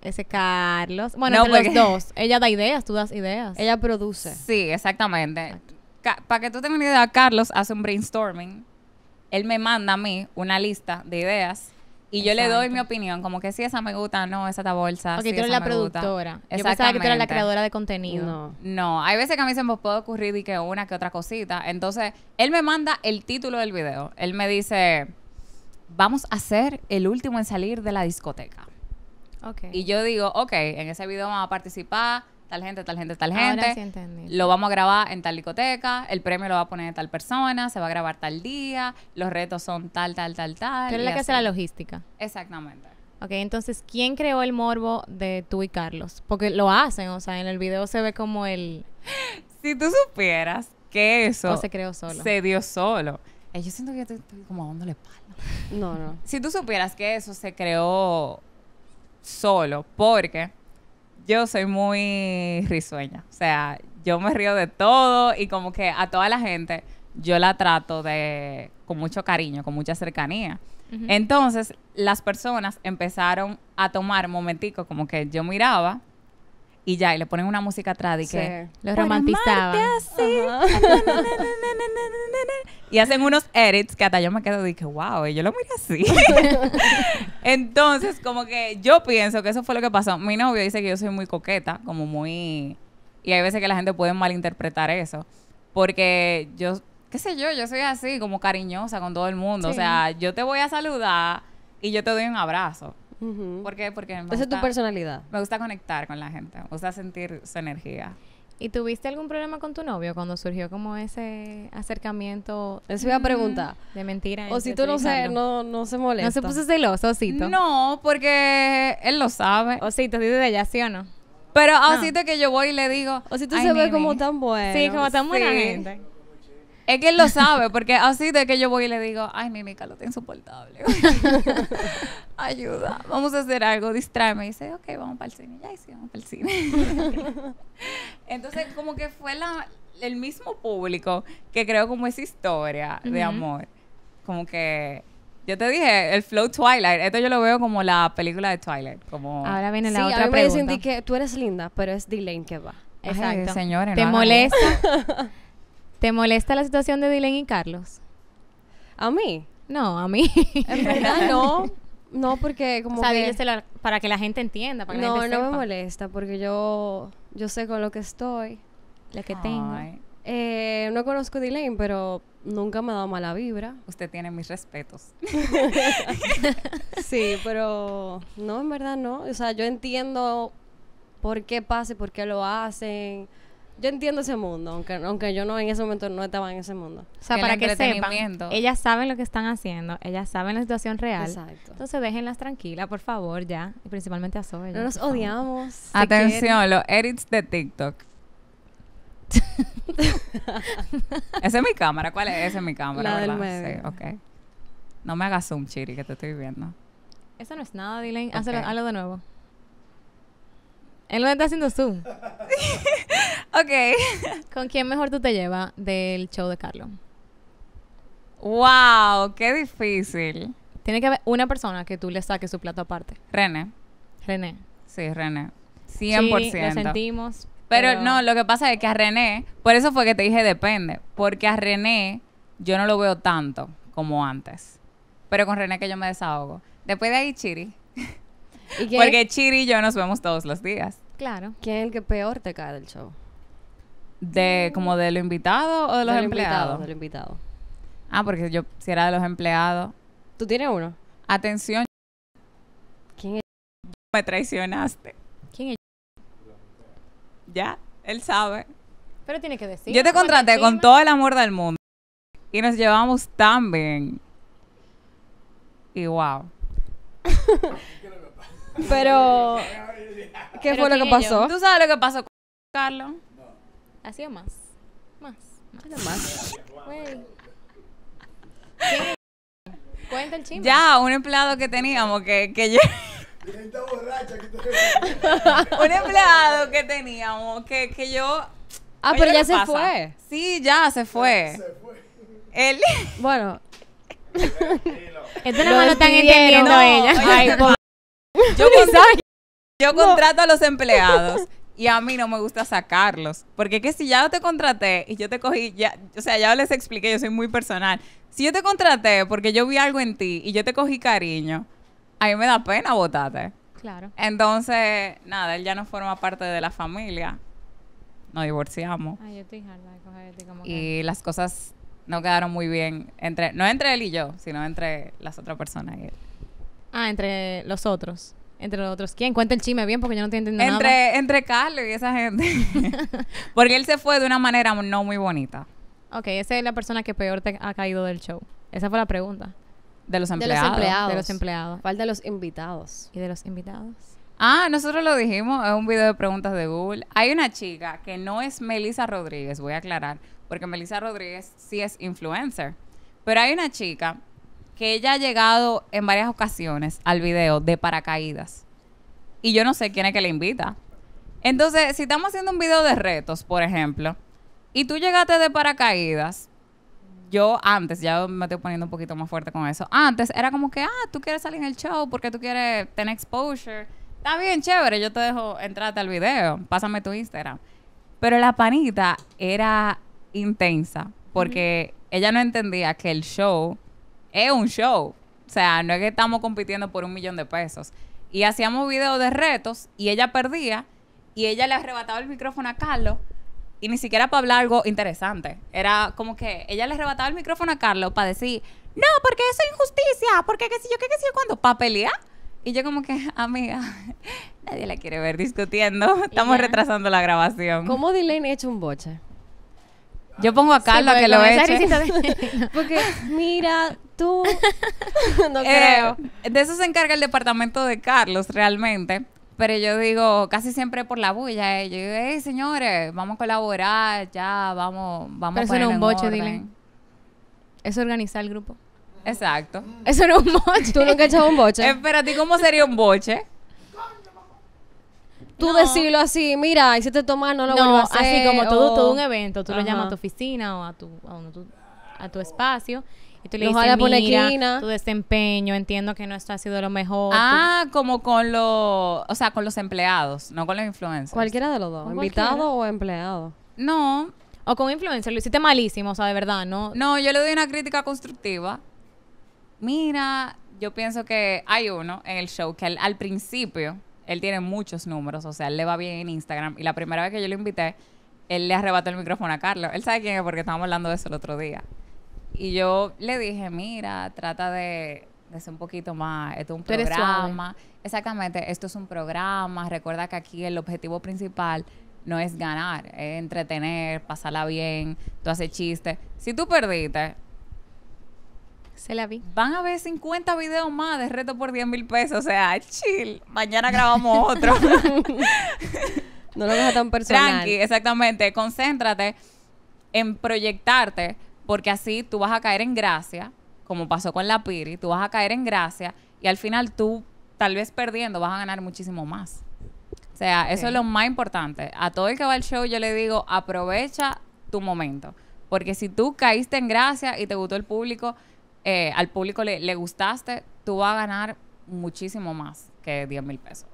Ese Carlos. Bueno, los dos. Ella da ideas, tú das ideas. Ella produce. Sí, exactamente. Para que tú tengas una idea, Carlos hace un brainstorming. Él me manda a mí una lista de ideas y yo le doy mi opinión, como que si sí, esa me gusta, no, esa está bolsa. tú eres la productora. Yo pensaba que tú eras la creadora de contenido. No. hay veces que a mí se me puede ocurrir y que una que otra cosita. Entonces, él me manda el título del video. Él me dice, vamos a ser el último en salir de la discoteca. Okay. Y yo digo, ok, en ese video vamos a participar tal gente, tal gente, tal gente. Ahora sí entendí. Lo vamos a grabar en tal discoteca, el premio lo va a poner tal persona, se va a grabar tal día, los retos son tal, tal, tal, tal. Pero es la que hace la logística. Exactamente. Ok, entonces, ¿quién creó el morbo de tú y Carlos? Porque lo hacen, o sea, en el video se ve como el... si tú supieras que eso... O se creó solo. Se dio solo. Eh, yo siento que yo estoy, estoy como dándole palo. No, no. Si tú supieras que eso se creó solo, porque yo soy muy risueña. O sea, yo me río de todo y como que a toda la gente yo la trato de con mucho cariño, con mucha cercanía. Entonces, las personas empezaron a tomar momentico como que yo miraba y ya, y le ponen una música atrás y que lo y hacen unos edits que hasta yo me quedo y dije, wow, y yo lo miré así. Entonces, como que yo pienso que eso fue lo que pasó. Mi novio dice que yo soy muy coqueta, como muy... Y hay veces que la gente puede malinterpretar eso. Porque yo, qué sé yo, yo soy así, como cariñosa con todo el mundo. O sea, yo te voy a saludar y yo te doy un abrazo. ¿Por qué? Porque me es tu personalidad. Me gusta conectar con la gente, me gusta sentir su energía. ¿Y tuviste algún problema con tu novio cuando surgió como ese acercamiento? Eso iba a preguntar. Mm, de mentira. tú no se, no, no se molesta. No se puso celoso, Osito. No, porque él lo sabe. Osito, dice de allá, ¿sí o no? Pero a Osito que yo voy y le digo. Osito se ve como tan bueno. Sí, como tan buena gente. Es que él lo sabe, porque así de que yo voy y le digo, ay, mi Mica, lo está insoportable. Ayuda, vamos a hacer algo, distráeme. Y dice, ok, vamos para el cine. Ya, sí, vamos para el cine. Entonces, como que fue el mismo público que creo como esa historia de amor. Como que yo te dije, el flow Twilight. Esto yo lo veo como la película de Twilight. Como... Ahora viene la otra a mí me pregunta. que tú eres linda, pero es Dylan que va. Exacto. Ay, señores, ¿Te molesta? ¿Te molesta la situación de Dylan y Carlos? ¿A mí? No, a mí. En verdad no. No, porque como o sea, para que la gente entienda, para que No, la gente no me molesta porque yo yo sé con lo que estoy, la que tengo. Eh, no conozco a Dylan, pero nunca me ha dado mala vibra. Usted tiene mis respetos. sí, pero no, en verdad no. O sea, yo entiendo por qué pasa y por qué lo hacen yo entiendo ese mundo, aunque, aunque yo no en ese momento no estaba en ese mundo. O sea, para que sepan, ellas saben lo que están haciendo, ellas saben la situación real. Exacto. Entonces déjenlas tranquilas, por favor, ya. Y principalmente a Zoe. No nos odiamos. Atención, los edits de TikTok. Esa es mi cámara, ¿cuál es? Esa es mi cámara, No me hagas zoom, Chiri, que te estoy viendo. Eso no es nada, Dylan. hazlo de nuevo. Él lo está haciendo tú. ok. ¿Con quién mejor tú te llevas del show de Carlos? Wow, qué difícil. Tiene que haber una persona que tú le saques su plato aparte. René. René. Sí, René. 100%. Sí, lo sentimos. Pero, pero no, lo que pasa es que a René, por eso fue que te dije depende, porque a René yo no lo veo tanto como antes. Pero con René que yo me desahogo. Después de ahí, Chiri. Porque Chiri y yo nos vemos todos los días. Claro. ¿Quién es el que peor te cae del show? De, ¿Como de lo invitado o de los empleados? De los Ah, porque yo si era de los empleados. ¿Tú tienes uno? Atención. ¿Quién es? Me traicionaste. ¿Quién es? Ya, él sabe. Pero tiene que decir. Yo te contraté con todo el amor del mundo. Y nos llevamos tan bien. Y wow. Pero, ¿qué fue lo que pasó? ¿Tú sabes lo que pasó con Carlos? No. Hacía más. Más. Más. más. Cuenta el chingo? Ya, un empleado que teníamos que, que yo un empleado que teníamos que, que yo. Ah, pero ya se fue. Sí, ya se fue. Se fue. Él. Bueno. Esto no lo están entendiendo ella. Ay, yo, contrato, a los empleados y a mí no me gusta sacarlos. Porque es que si ya te contraté y yo te cogí, ya, o sea, ya les expliqué, yo soy muy personal. Si yo te contraté porque yo vi algo en ti y yo te cogí cariño, a mí me da pena votarte. Claro. Entonces, nada, él ya no forma parte de la familia. Nos divorciamos. Este y las cosas no quedaron muy bien entre, no entre él y yo, sino entre las otras personas y él. Ah, entre los otros. Entre los otros. ¿Quién? Cuenta el chisme bien porque yo no estoy entendiendo entre, nada. Entre Carlos y esa gente. porque él se fue de una manera no muy bonita. Ok, esa es la persona que peor te ha caído del show. Esa fue la pregunta. De los empleados. De los empleados. ¿Cuál de los invitados? Y de los invitados. Ah, nosotros lo dijimos, en un video de preguntas de Google. Hay una chica que no es Melissa Rodríguez, voy a aclarar, porque Melissa Rodríguez sí es influencer. Pero hay una chica que ella ha llegado en varias ocasiones al video de paracaídas. Y yo no sé quién es que la invita. Entonces, si estamos haciendo un video de retos, por ejemplo, y tú llegaste de paracaídas, yo antes, ya me estoy poniendo un poquito más fuerte con eso, antes era como que, ah, tú quieres salir en el show porque tú quieres tener exposure. Está bien, chévere, yo te dejo entrarte al video, pásame tu Instagram. Pero la panita era intensa porque ella no entendía que el show es un show. O sea, no es que estamos compitiendo por un millón de pesos. Y hacíamos videos de retos y ella perdía y ella le arrebataba el micrófono a Carlos y ni siquiera para hablar algo interesante. Era como que ella le arrebataba el micrófono a Carlos para decir, no, porque eso es injusticia, porque qué sé yo, qué, qué sé yo, cuando, para pelear. Y yo como que, amiga, nadie la quiere ver discutiendo, estamos retrasando la grabación. ¿Cómo Dylan ha hecho un boche? Yo pongo a Carlos a que lo eche. porque, mira, no eh, creo. de eso se encarga el departamento de Carlos, realmente. Pero yo digo, casi siempre por la bulla, eh. yo digo, hey, señores, vamos a colaborar, ya, vamos, vamos a poner un boche, dile. Es organizar el grupo. Exacto. Eso no es un boche. Tú nunca has un boche. Espérate, eh, ¿cómo sería un boche? tú decirlo así, mira, te tomas no lo no, a hacer. Así como todo, un evento, tú lo llamas a tu oficina o a tu, a, tu, a tu espacio y tú le dices, tu desempeño, entiendo que no esto ha sido lo mejor. Ah, como con los, o sea, con los empleados, no con los influencers. Cualquiera de los dos, invitado o empleado. No. O con influencer, lo hiciste malísimo, o sea, de verdad, ¿no? No, yo le doy una crítica constructiva. Mira, yo pienso que hay uno en el show que al, principio él tiene muchos números, o sea, él le va bien en Instagram. Y la primera vez que yo lo invité, él le arrebató el micrófono a Carlos. Él sabe quién es porque estábamos hablando de eso el otro día. Y yo le dije, mira, trata de, ser un poquito más, esto es un programa. Exactamente, esto es un programa. Recuerda que aquí el objetivo principal no es ganar, es entretener, pasarla bien, tú haces chistes. Si tú perdiste, se la vi. Van a ver 50 videos más de reto por 10 mil pesos. O sea, chill. Mañana grabamos otro. no lo dejas tan personal. Tranqui, exactamente. Concéntrate en proyectarte porque así tú vas a caer en gracia, como pasó con la Piri, tú vas a caer en gracia y al final tú, tal vez perdiendo, vas a ganar muchísimo más. O sea, eso es lo más importante. A todo el que va al show yo le digo, aprovecha tu momento, porque si tú caíste en gracia y te gustó el público, eh, al público le, le gustaste, tú vas a ganar muchísimo más que 10 mil pesos.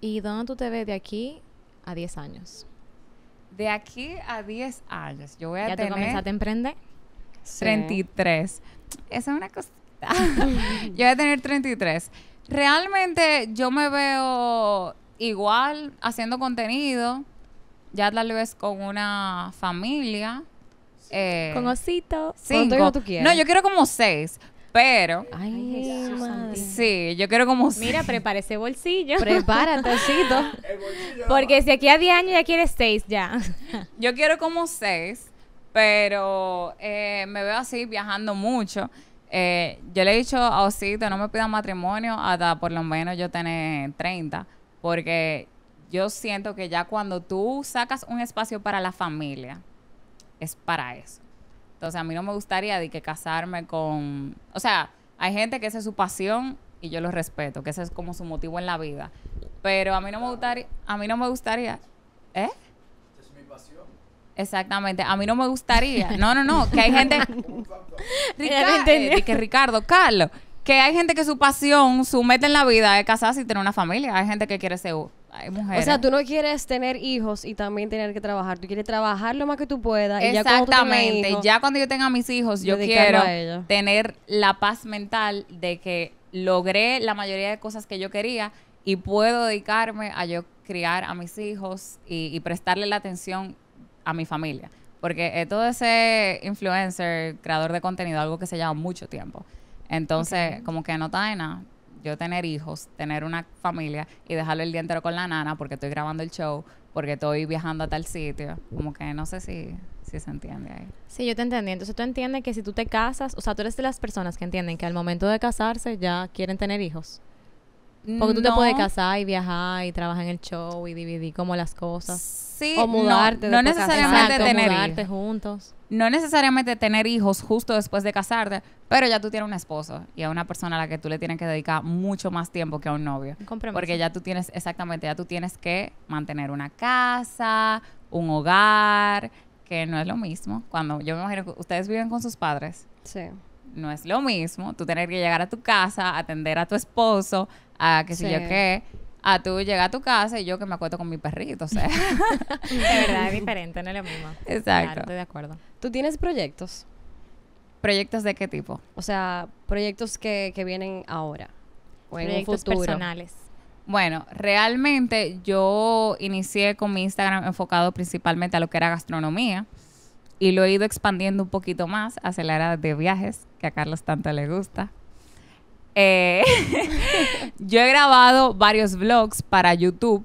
¿Y dónde tú te ves de aquí a 10 años? de aquí a 10 años, yo voy a tener... ¿Ya comenzaste a emprender? 33. Esa es una cosita yo voy a tener 33. Realmente yo me veo igual haciendo contenido, ya tal vez con una familia. con eh, ositos. Sí. No, yo quiero como seis. Pero. Ay, Sí, yo quiero como. Mira, prepara ese bolsillo. Prepárate, Osito. Porque si aquí a 10 años ya quieres 6 ya. yo quiero como seis, pero eh, me veo así viajando mucho. Eh, yo le he dicho a Osito, no me pidan matrimonio hasta por lo menos yo tener 30, porque yo siento que ya cuando tú sacas un espacio para la familia, es para eso. Entonces, a mí no me gustaría de que casarme con... O sea, hay gente que esa es su pasión y yo lo respeto, que ese es como su motivo en la vida. Pero a mí no me gustaría... A mí no me gustaría... ¿Eh? Es mi pasión. Exactamente. A mí no me gustaría... No, no, no. Que hay gente... Ricardo, eh, que Ricardo, Carlos. Que hay gente que su pasión, su meta en la vida es casarse y tener una familia. Hay gente que quiere ser o sea, tú no quieres tener hijos y también tener que trabajar. Tú quieres trabajar lo más que tú puedas. Exactamente. Y ya, cuando yo tenga mis hijos, yo quiero tener la paz mental de que logré la mayoría de cosas que yo quería y puedo dedicarme a yo criar a mis hijos y, prestarle la atención a mi familia. Porque todo ese influencer, creador de contenido, algo que se lleva mucho tiempo. Entonces, como que no está nada yo tener hijos, tener una familia y dejarlo el día entero con la nana porque estoy grabando el show, porque estoy viajando a tal sitio. Como que no sé si, si se entiende ahí. Sí, yo te entendí. Entonces tú entiendes que si tú te casas, o sea, tú eres de las personas que entienden que al momento de casarse ya quieren tener hijos. Porque tú te puedes casar y viajar y trabajar en el show y dividir como las cosas sí, no, necesariamente tener No necesariamente tener hijos justo después de casarte, pero ya tú tienes un esposo y a una persona a la que tú le tienes que dedicar mucho más tiempo que a un novio. porque ya tú tienes, exactamente, ya tú tienes que mantener una casa, un hogar, que no es lo mismo. Cuando yo me imagino que ustedes viven con sus padres. Sí. No es lo mismo tú tener que llegar a tu casa, atender a tu esposo, a qué sé yo qué a tú llega a tu casa y yo que me acuesto con mi perrito, o sea. de verdad, es diferente, no es lo mismo. Exacto. estoy de acuerdo. ¿Tú tienes proyectos? ¿Proyectos de qué tipo? O sea, proyectos que, vienen ahora o en un personales. Bueno, realmente yo inicié con mi Instagram enfocado principalmente a lo que era gastronomía y lo he ido expandiendo un poquito más hacia la era de viajes, que a Carlos tanto le gusta. Eh, yo he grabado varios vlogs para YouTube,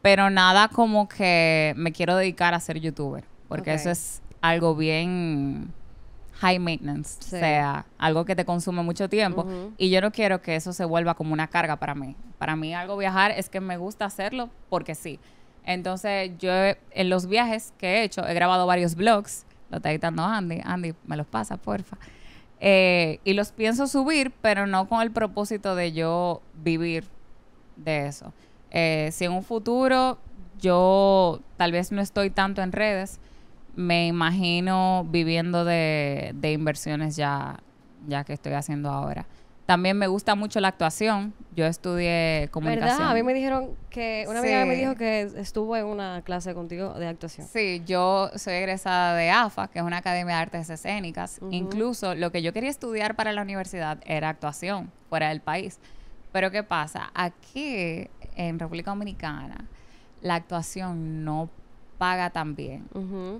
pero nada como que me quiero dedicar a ser youtuber, porque eso es algo bien high maintenance, o sea, algo que te consume mucho tiempo y yo no quiero que eso se vuelva como una carga para mí. Para mí algo viajar es que me gusta hacerlo porque sí. Entonces, yo en los viajes que he hecho, he grabado varios vlogs, lo está editando Andy, Andy me los pasa, porfa. Eh, y los pienso subir, pero no con el propósito de yo vivir de eso. Eh, si en un futuro yo tal vez no estoy tanto en redes, me imagino viviendo de, inversiones ya que estoy haciendo ahora. También me gusta mucho la actuación. Yo estudié comunicación. ¿Verdad? A mí me dijeron que una amiga me dijo que estuvo en una clase contigo de actuación. Sí, yo soy egresada de AFA, que es una Academia de Artes Escénicas. Incluso lo que yo quería estudiar para la universidad era actuación fuera del país. Pero ¿qué pasa? Aquí en República Dominicana la actuación no paga tan bien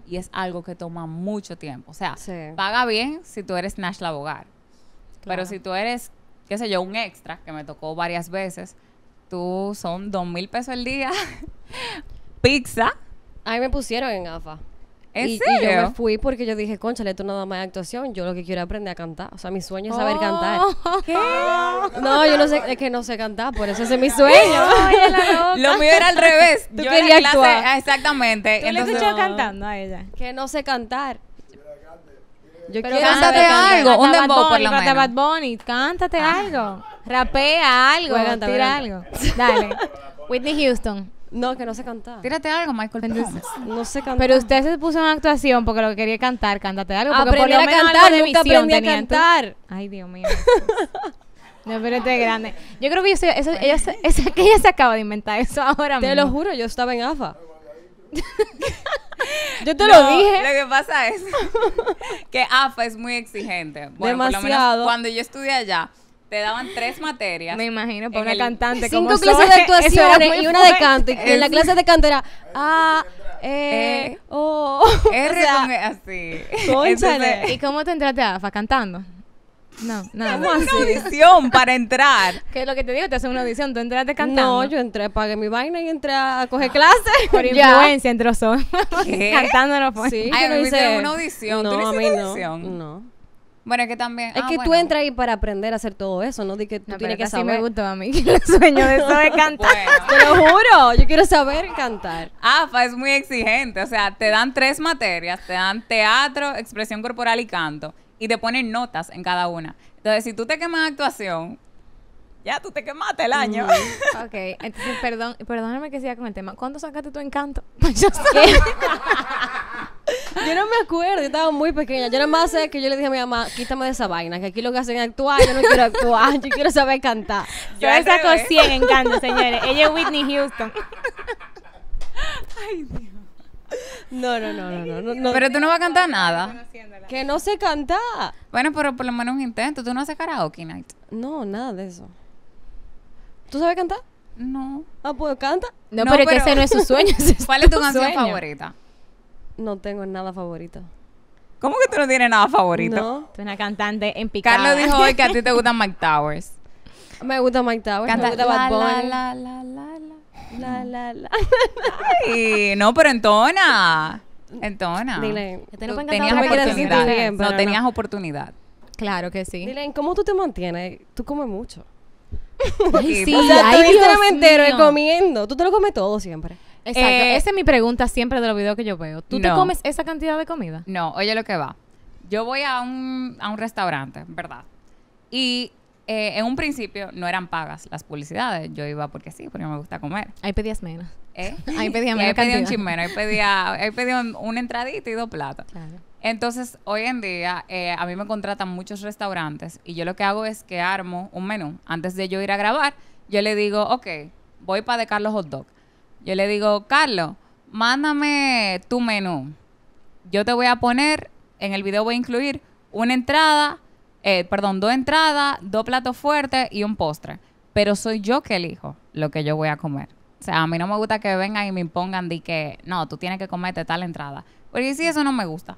y es algo que toma mucho tiempo. O sea, paga bien si tú eres Nash Bogar pero si tú eres, qué sé yo, un extra, que me tocó varias veces, tú son dos mil pesos el día, pizza. A me pusieron en AFA. y, yo me fui porque yo dije, concha, esto nada más de actuación, yo lo que quiero es aprender a cantar. O sea, mi sueño es saber cantar. Oh. No, yo no sé, es que no sé cantar, por eso ese es mi sueño. lo mío era al revés. yo quería actuar. exactamente. ¿Tú Entonces, le cantando a ella? Que no sé cantar. Yo quiero cántate algo, un dembow por Bad Bunny, cántate ah. algo, rapea algo, tira algo. Dale. Whitney Houston. No, que no sé cantar. Tírate algo, Michael No sé cantar. Pero usted se puso en actuación porque lo que quería cantar, cántate algo. Porque aprendí por lo a cantar, aprendí a cantar. Ay, Dios mío. No, pero este es grande. Yo creo que yo soy, eso, ella, se, ella se acaba de inventar eso ahora Te mismo. Te lo juro, yo estaba en AFA. Yo te lo dije. Lo que pasa es que AFA es muy exigente. Bueno, Demasiado. Por lo menos cuando yo estudié allá, te daban tres materias. Me imagino, para una cantante. Cinco clases de actuación y una de canto. Y en la clase de canto era A, E, e O. R e, así. ¿Y cómo te entraste a AFA? ¿Cantando? No, nada. No, una audición para entrar. ¿Qué es lo que te digo? Te hacen una audición. ¿Tú entraste cantando? No, yo entré, pagué mi vaina y entré a coger clases. Por influencia entró solo cantando no fue. Sí, Ay, hice... una audición. No, no a mí no. Bueno, es que también. Es ah, que tú entras ahí para aprender a hacer todo eso, ¿no? di que tú no, tienes que saber. Sí me gustó a mí. El sueño de eso de cantar. Te lo juro. Yo quiero saber cantar. AFA es muy exigente. O sea, te dan tres materias: te dan teatro, expresión corporal y canto y te ponen notas en cada una. Entonces, si tú te quemas actuación, ya tú te quemaste el año. ok, entonces perdón, perdóname que siga con el tema. ¿Cuándo sacaste tu encanto? Pues yo Yo no me acuerdo, yo estaba muy pequeña. Yo nada más sé que yo le dije a mi mamá, quítame de esa vaina, que aquí lo que hacen es actuar, yo no quiero actuar, yo quiero saber cantar. Yo le saco 100 encantos, señores. Ella es Whitney Houston. Ay, Dios. No, no, no, no, no, Pero tú no vas a cantar nada. Que no sé cantar. Bueno, pero por lo menos un intento. Tú no haces karaoke night. No, nada de eso. ¿Tú sabes cantar? No. Ah, pues canta. No, pero, ese no es su sueño. ¿Cuál es tu canción favorita? No tengo nada favorito. ¿Cómo que tú no tienes nada favorito? No. Tú eres una cantante en picada. Carlos dijo hoy que a ti te gustan Mike Towers. Me gusta Mike Towers. Canta, Bad Bunny. La, la, la, la, la. La, la, la. Ay, no, pero entona. Entona. Dile, tenías no, tenías oportunidad. Claro que sí. Dile, ¿cómo tú te mantienes? Tú comes mucho. Ay, sí, o sea, eh, comiendo. Tú te lo comes todo siempre. Exacto. Eh, esa es mi pregunta siempre de los videos que yo veo. ¿Tú te comes esa cantidad de comida? No, oye lo que va. Yo voy a un, a un restaurante, ¿verdad? Y eh, en un principio no eran pagas las publicidades. Yo iba porque sí, porque me gusta comer. Ahí pedías menos. ¿Eh? Ahí pedía menos. Ahí pedía un chismeno, ahí pedía, una entradita y dos platos. Entonces, hoy en día, eh, a mí me contratan muchos restaurantes y yo lo que hago es que armo un menú. Antes de yo ir a grabar, yo le digo, ok, voy para de Carlos Hot Dog. Yo le digo, Carlos, mándame tu menú. Yo te voy a poner, en el video voy a incluir una entrada, eh, perdón, dos entradas, dos platos fuertes y un postre. Pero soy yo que elijo lo que yo voy a comer. O sea, a mí no me gusta que vengan y me impongan de que, no, tú tienes que comerte tal entrada. Porque si eso no me gusta.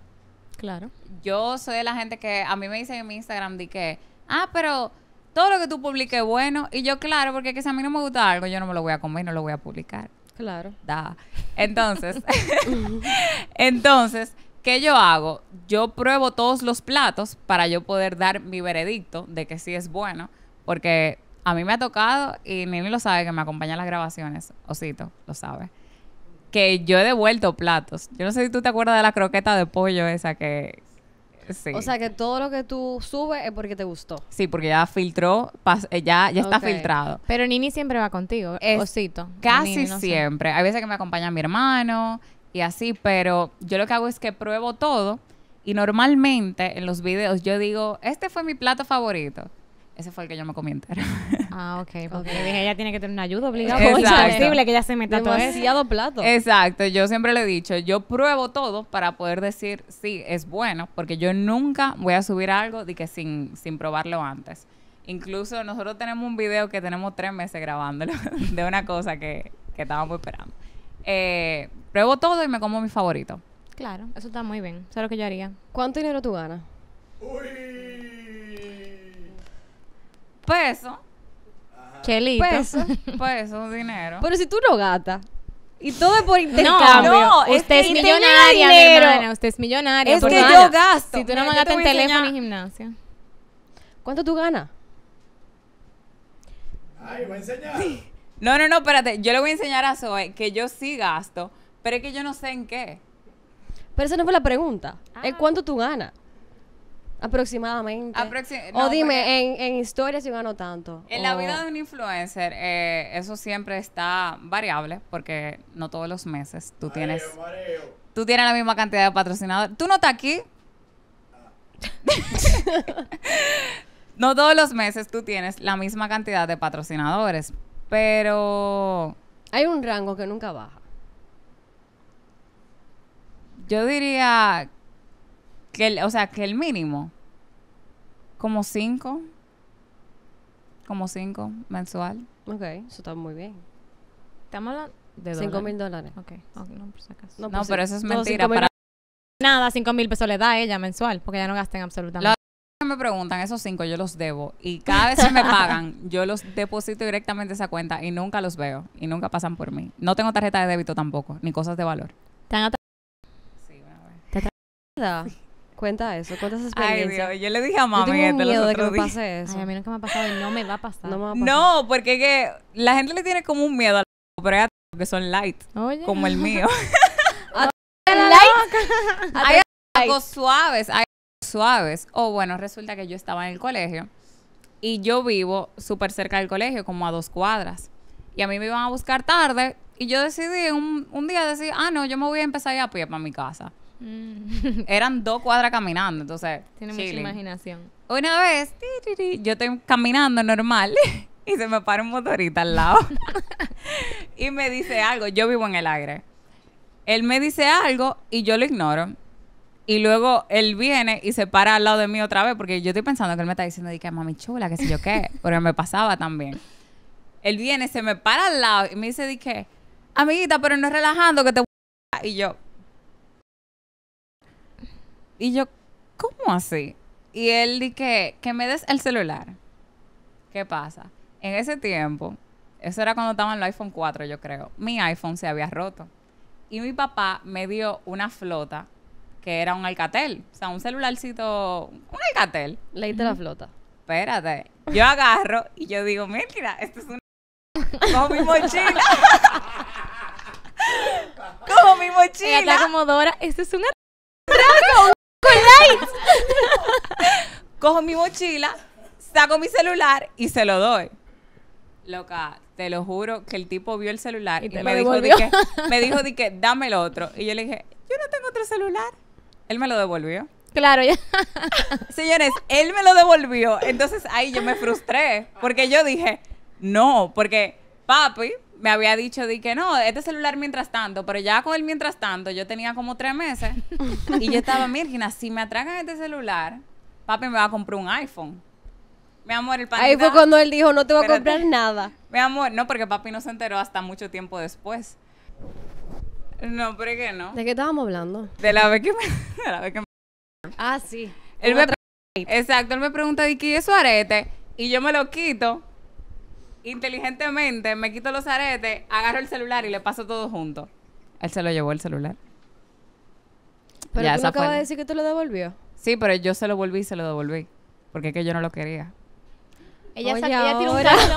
Claro. Yo soy de la gente que a mí me dicen en mi Instagram de que, ah, pero todo lo que tú publiques es bueno. Y yo, claro, porque si a mí no me gusta algo, yo no me lo voy a comer, no lo voy a publicar. Claro. Da. Entonces, entonces, ¿Qué yo hago? Yo pruebo todos los platos para yo poder dar mi veredicto de que sí es bueno, porque a mí me ha tocado, y Nini lo sabe, que me acompaña en las grabaciones, Osito lo sabe, que yo he devuelto platos. Yo no sé si tú te acuerdas de la croqueta de pollo esa que... Sí. O sea que todo lo que tú subes es porque te gustó. Sí, porque ya filtró, eh, ya, ya está filtrado. Pero Nini siempre va contigo, Osito. Casi siempre. Hay veces que me acompaña mi hermano, y así, pero yo lo que hago es que pruebo todo y normalmente en los videos yo digo, este fue mi plato favorito. Ese fue el que yo me comí entero. Ah, ok. Porque dije, ella tiene que tener una ayuda obligada. Es posible que ella se meta todo Demasiado plato. Exacto. Yo siempre le he dicho, yo pruebo todo para poder decir, sí, es bueno. Porque yo nunca voy a subir algo de que sin, sin probarlo antes. Incluso nosotros tenemos un video que tenemos tres meses grabándolo de una cosa que, que estábamos esperando. Eh, pruebo todo y me como mi favorito. Claro, eso está muy bien. Eso es lo que yo haría. ¿Cuánto dinero tú ganas? Uy. Peso. Chelito. Peso. Peso, dinero. Pero si tú no gastas. Y todo es por intercambio. No, no usted es, millonaria, mi Usted es millonaria. Es que yo gasto. Si tú no me gastas en teléfono y gimnasia. ¿Cuánto tú ganas? Ay, voy a enseñar. Sí. No, no, no, espérate. Yo le voy a enseñar a Zoe que yo sí gasto, pero es que yo no sé en qué. Pero esa no fue la pregunta. ¿En ah. cuánto tú ganas? Aproximadamente. no, o dime, en, en historia si gano tanto. En la vida de un influencer, eh, eso siempre está variable, porque no todos los meses tú tienes. Tú tienes la misma cantidad de patrocinadores. Tú no estás aquí. Ah. no todos los meses tú tienes la misma cantidad de patrocinadores. Pero. Hay un rango que nunca baja. Yo diría que el, o sea, que el mínimo. Como 5. Como 5 mensual. Ok, eso está muy bien. Estamos hablando de 5 mil dólares. Ok, okay no, pues pero eso es mentira. para... Nada, 5 mil pesos le da a ella mensual, porque ya no gasten absolutamente me preguntan, esos cinco yo los debo. Y cada vez que me pagan, yo los deposito directamente esa cuenta y nunca los veo. Y nunca pasan por mí. No tengo tarjeta de débito tampoco, ni cosas de valor. Sí, Cuenta eso, cuenta esa experiencia. yo le dije a mami que me pase a mí no me va a pasar. No, porque que la gente le tiene como un miedo a los que son light, como el mío. hay light. Hay suaves, hay suaves. O bueno, resulta que yo estaba en el colegio y yo vivo súper cerca del colegio, como a dos cuadras. Y a mí me iban a buscar tarde y yo decidí un, día decir, ah, no, yo me voy a empezar a ir a para mi casa. Mm. Eran dos cuadras caminando, entonces. Tiene mucha imaginación. Una vez, yo estoy caminando normal y se me para un motorita al lado y me dice algo. Yo vivo en el aire. Él me dice algo y yo lo ignoro. Y luego él viene y se para al lado de mí otra vez, porque yo estoy pensando que él me está diciendo, que mami chula, que sé yo qué, pero me pasaba también. Él viene, se me para al lado y me dice, di que, amiguita, pero no es relajando que te Y yo, y yo, ¿cómo así? Y él di que, que me des el celular. ¿Qué pasa? En ese tiempo, eso era cuando estaba en el iPhone 4, yo creo, mi iPhone se había roto. Y mi papá me dio una flota que era un Alcatel. O sea, un celularcito, un Alcatel. Ley de la flota. Espérate. Yo agarro y yo digo, mira, esto es un... Cojo mi mochila. Cojo mi mochila. Ella la como Dora, esto es una Cojo mi mochila, saco mi celular y se lo doy. Loca, te lo juro que el tipo vio el celular y, me, dijo de dijo que dame el otro. Y yo le dije, yo no tengo otro celular. Él me lo devolvió. Claro, ya. Señores, él me lo devolvió. Entonces ahí yo me frustré. Porque yo dije, no, porque papi me había dicho de que no, este celular mientras tanto, pero ya con él mientras tanto, yo tenía como tres meses. y yo estaba, Mirgina, si me atragan este celular, papi me va a comprar un iPhone. Mi amor, el panita, Ahí fue cuando él dijo, no te voy a comprar nada. Mi amor, no, porque papi no se enteró hasta mucho tiempo después. No, pero que no. ¿De qué estábamos hablando? De la vez que me. la vez que Ah, sí. Exacto, él me pregunta, ¿y qué es su arete? Y yo me lo quito. Inteligentemente, me quito los aretes, agarro el celular y le paso todo junto. Él se lo llevó el celular. Pero tú de decir que tú lo devolvió. Sí, pero yo se lo volví y se lo devolví. Porque es que yo no lo quería. Ella, un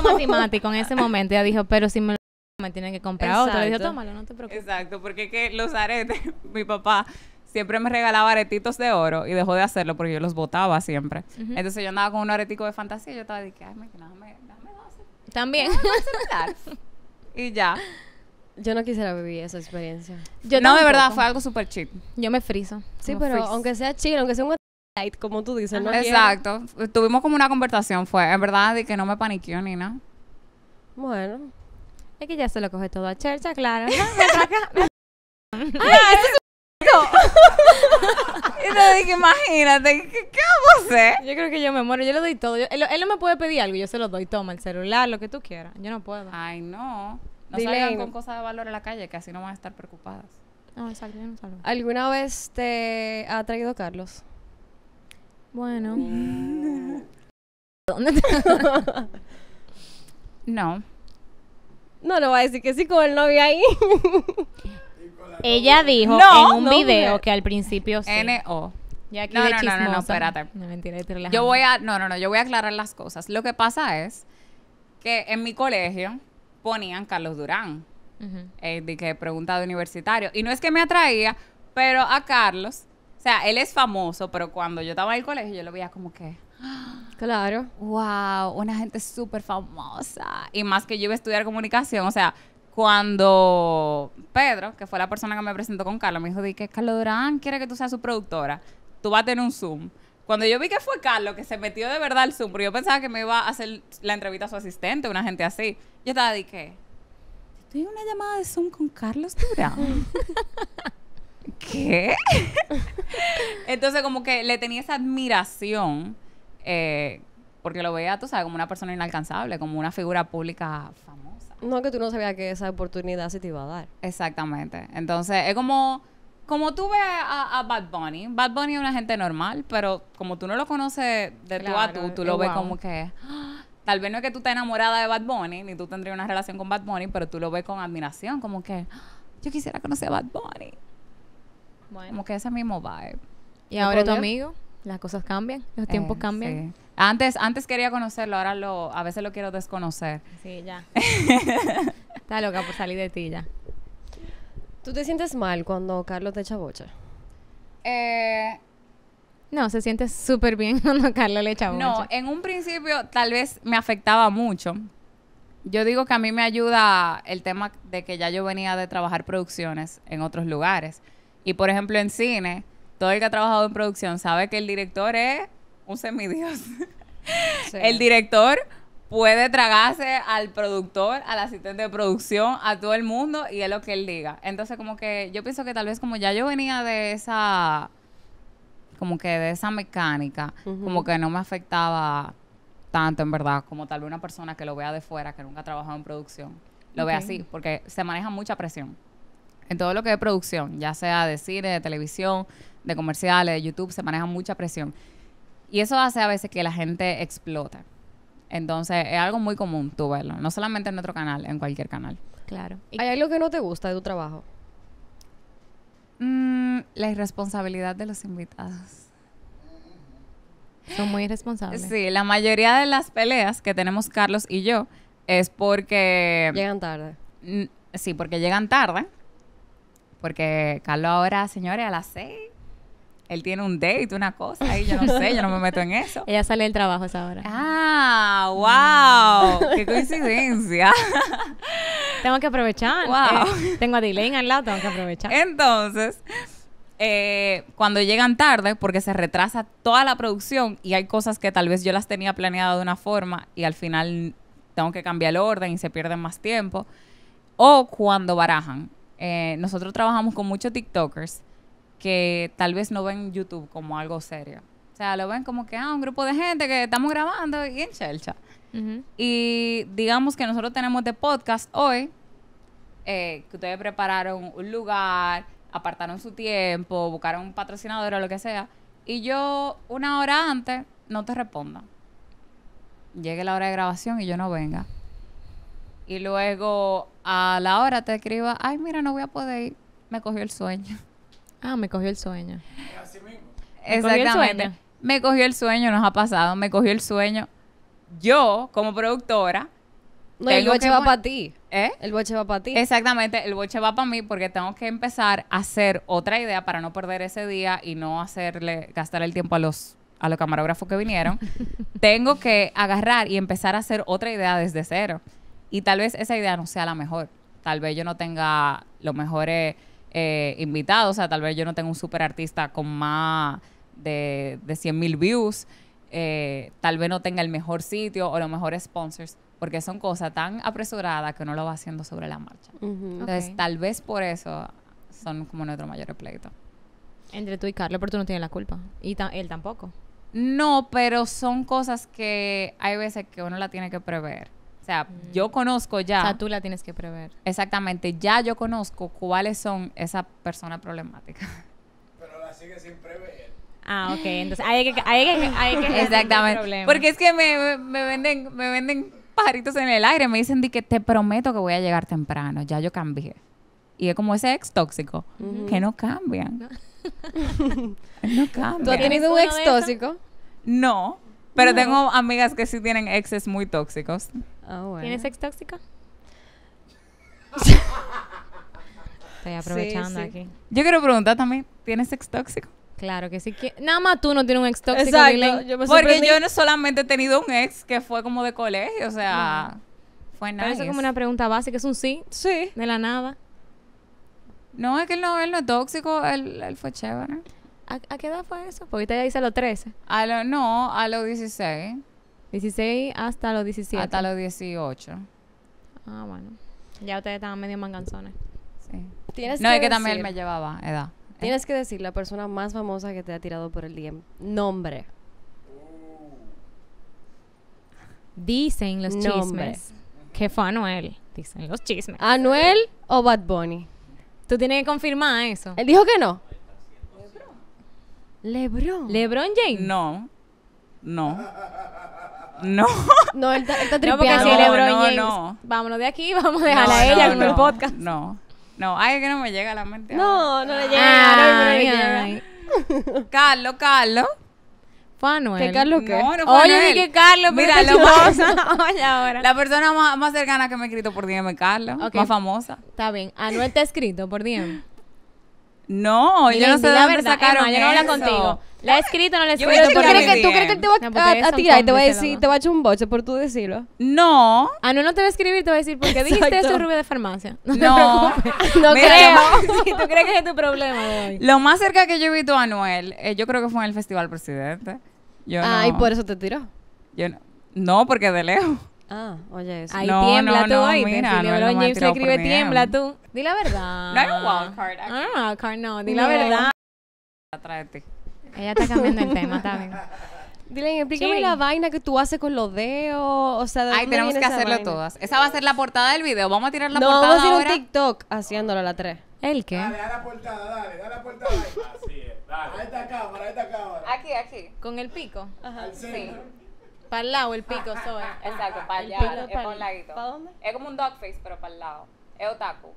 matemático en ese momento. Ella dijo, pero si me me tienen que comprar Exacto. otro. Le no te preocupes. Exacto, porque es que los aretes, mi papá siempre me regalaba aretitos de oro y dejó de hacerlo porque yo los botaba siempre. Entonces yo andaba con un aretico de fantasía y yo estaba de que, ay, me, déjame También. y ya. Yo no quisiera vivir esa experiencia. Yo no, de verdad, fue algo súper chido. Yo me friso. Sí, pero aunque sea chido, aunque sea un light, como tú dices, no Exacto. Tuvimos como una conversación, fue, en verdad, de que no me paniqueó ni nada. Bueno, es que ya se lo coge todo a Chercha, claro. ¡Ay, ah, y te dije, imagínate, ¿qué, vamos a hacer? Yo creo que yo me muero, yo le doy todo. él, no me puede pedir algo, yo se lo doy. Toma el celular, lo que tú quieras. Yo no puedo. Ay, no. No salgan con cosas de valor a la calle, que así no van a estar preocupadas. No, ah, exacto, yo no salgo. ¿Alguna vez te ha traído Carlos? Bueno. ¿Dónde mm. No. No le voy a decir que sí con el novio ahí. Ella dijo en un video que al principio sí. n No, no, no, no, espérate. No, mentira, Yo voy a. No, no, no, yo voy a aclarar las cosas. Lo que pasa es que en mi colegio ponían Carlos Durán. Y eh, pregunta universitario. Y no es que me atraía, pero a Carlos, o sea, él es famoso, pero cuando yo estaba en el colegio, yo lo veía como que. Claro. Wow, una gente súper famosa. Y más que yo iba a estudiar comunicación, o sea, cuando Pedro, que fue la persona que me presentó con Carlos, me dijo, di que Carlos Durán quiere que tú seas su productora, tú vas a tener un Zoom. Cuando yo vi que fue Carlos que se metió de verdad al Zoom, porque yo pensaba que me iba a hacer la entrevista a su asistente, una gente así, yo estaba, di que, estoy en una llamada de Zoom con Carlos Durán. ¿Qué? Entonces como que le tenía esa admiración eh, porque lo veía, tú sabes, como una persona inalcanzable, como una figura pública famosa. No, que tú no sabías que esa oportunidad se te iba a dar. Exactamente. Entonces, es como, como tú ves a, Bad Bunny. Bad Bunny es una gente normal, pero como tú no lo conoces de tu tú tú, lo ves como que... Tal vez no es que tú estés enamorada de Bad Bunny, ni tú tendrías una relación con Bad Bunny, pero tú lo ves con admiración, como que yo quisiera conocer a Bad Bunny. Como que ese mismo vibe. ¿Y ahora tu amigo? las cosas cambian, los eh, tiempos cambian. Antes, antes quería conocerlo, ahora a veces lo quiero desconocer. Sí, ya. Está loca por salir de ti ya. ¿Tú te sientes mal cuando Carlos te echa bocha? Eh, no, se siente súper bien cuando Carlos le echa bocha. No, en un principio tal vez me afectaba mucho. Yo digo que a mí me ayuda el tema de que ya yo venía de trabajar producciones en otros lugares. Y por ejemplo en cine, todo el que ha trabajado en producción sabe que el director es un semidios. El director puede tragarse al productor, al asistente de producción, a todo el mundo y es lo que él diga. Entonces como que yo pienso que tal vez como ya yo venía de esa como que de esa mecánica, como que no me afectaba tanto en verdad como tal vez una persona que lo vea de fuera, que nunca ha trabajado en producción. Lo ve así porque se maneja mucha presión en todo lo que es producción, ya sea de cine, de televisión, de comerciales, de YouTube, se maneja mucha presión. Y eso hace a veces que la gente explota. Entonces, es algo muy común tú verlo. No solamente en nuestro canal, en cualquier canal. Claro. ¿Hay algo que no te gusta de tu trabajo? Mm, la irresponsabilidad de los invitados. Son muy irresponsables. Sí, la mayoría de las peleas que tenemos Carlos y yo es porque... Llegan tarde. Mm, sí, porque llegan tarde. Porque Carlos ahora, señores, a las seis él tiene un date, una cosa, y yo no sé, yo no me meto en eso. Ella sale del trabajo a esa hora. Ah, wow, mm. qué coincidencia. tengo que aprovechar. Eh, tengo a Dylan al lado, tengo que aprovechar. Entonces, eh, cuando llegan tarde, porque se retrasa toda la producción y hay cosas que tal vez yo las tenía planeadas de una forma y al final tengo que cambiar el orden y se pierden más tiempo. O cuando barajan. Eh, nosotros trabajamos con muchos TikTokers que tal vez no ven YouTube como algo serio. O sea, lo ven como que, ah, un grupo de gente que estamos grabando y en chelcha. Y digamos que nosotros tenemos de podcast hoy, eh, que ustedes prepararon un lugar, apartaron su tiempo, buscaron un patrocinador o lo que sea, y yo una hora antes no te responda. Llegue la hora de grabación y yo no venga. Y luego a la hora te escriba, ay, mira, no voy a poder ir, me cogió el sueño. Ah, me cogió el sueño. Así mismo. Exactamente. Me cogió el sueño, nos ha pasado, me cogió el sueño. Yo, como productora, el boche va para ti. ¿Eh? El boche va para ti. Exactamente, el boche va para mí porque tengo que empezar a hacer otra idea para no perder ese día y no hacerle gastar el tiempo a los a los camarógrafos que vinieron. tengo que agarrar y empezar a hacer otra idea desde cero. Y tal vez esa idea no sea la mejor. Tal vez yo no tenga los mejores eh, invitados. O sea, tal vez yo no tenga un super artista con más de, de 100 mil views. Eh, tal vez no tenga el mejor sitio o los mejores sponsors, porque son cosas tan apresuradas que uno lo va haciendo sobre la marcha. Entonces, tal vez por eso son como nuestro mayor pleito. Entre tú y Carlos, pero tú no tienes la culpa. Y él tampoco. No, pero son cosas que hay veces que uno la tiene que prever. O sea, yo conozco ya. O sea, tú la tienes que prever. Exactamente, ya yo conozco cuáles son esas personas problemáticas. Pero la sigue sin prever. Ah, ok, entonces hay que, hay que, hay que Exactamente. Porque es que me, venden, me venden pajaritos en el aire, me dicen di que te prometo que voy a llegar temprano, ya yo cambié. Y es como ese ex tóxico, que no cambian. No. cambian. ¿Tú has tenido un ex tóxico? No, pero tengo amigas que sí tienen exes muy tóxicos. Ah, ¿Tienes ex tóxico? Estoy aprovechando aquí. Yo quiero preguntar también, ¿tienes ex tóxico? Claro que sí. Que, nada más tú no tienes un ex tóxico. Exacto. Yo Porque yo no solamente he tenido un ex que fue como de colegio, o sea, mm. fue nada. Pero Eso es como una pregunta básica, es un sí. Sí. De la nada. No, es que él no, él no es tóxico, él, él fue chévere. ¿A, qué edad fue eso? Porque ahorita ya dice a los 13. A lo, no, a los 16. 16 hasta los 17. Hasta los 18. Ah, bueno. Ya ustedes estaban medio manganzones. Sí. ¿Tienes no, que es que también él me llevaba edad. ¿eh? Tienes que decir la persona más famosa que te ha tirado por el día Nombre. Dicen los chismes que fue Anuel. Dicen los chismes. ¿Anuel o Bad Bunny? Tú tienes que confirmar eso. Él dijo que no. Lebron. Lebron. ¿Lebron James? No. No. No. No, él está, él No, no, no. Vámonos de aquí, vamos a dejarla a ella con el podcast. No. No, ay, que no me llega a la mente. No, no le llega. no, le ah, llega. Carlos, Carlos. Fue Anuel. ¿Qué Carlos qué? No, no Oye, dije Carlos, Mira, lo Oye, ahora. La persona más, más cercana que me ha escrito por DM, Carlos. Más famosa. Está bien. Anuel ha escrito por DM. No, yo no sé de verdad, sacaron Emma, yo no hablo contigo. La he escrito, no la he Yo escrito. ¿Tú crees, que, ¿Tú crees que te va a, tirar y te va a decir, te va a echar un boche por tú decirlo? No, Ah, no, te va a escribir, te voy a decir, porque dijiste eso, rubio de farmacia? No, no. No creo. tú crees que es tu problema hoy. Lo más cerca que yo he visto a Anuel, eh, yo creo que fue en el Festival Presidente. Yo Ah, y por eso te tiró. yo no, no, porque de lejos. Ah, oye eso. Ahí no, tiembla no, tú, ahí no, mira, si LeBron James le escribe tiembla tú. Di la verdad. No hay un wildcard. No hay ah, wildcard, no. Di la verdad. Ella está cambiando el tema también. Dile, explícame la vaina que tú haces con los dedos. O sea, ¿de Ay, tenemos que hacerlo todas. Esa va a ser la portada del video. Vamos a tirar la no, portada. Vamos a hacer un TikTok haciéndolo a la 3. ¿El qué? Dale, dale la portada, dale, dale la portada. Así es, dale. A esta cámara, a esta cámara. Aquí, aquí. Con el pico. Ajá. sí. Para el lado, el pico soy. Exacto, para allá, es para un ¿Para dónde? Es como un dog face, pero para el lado. Es otaku.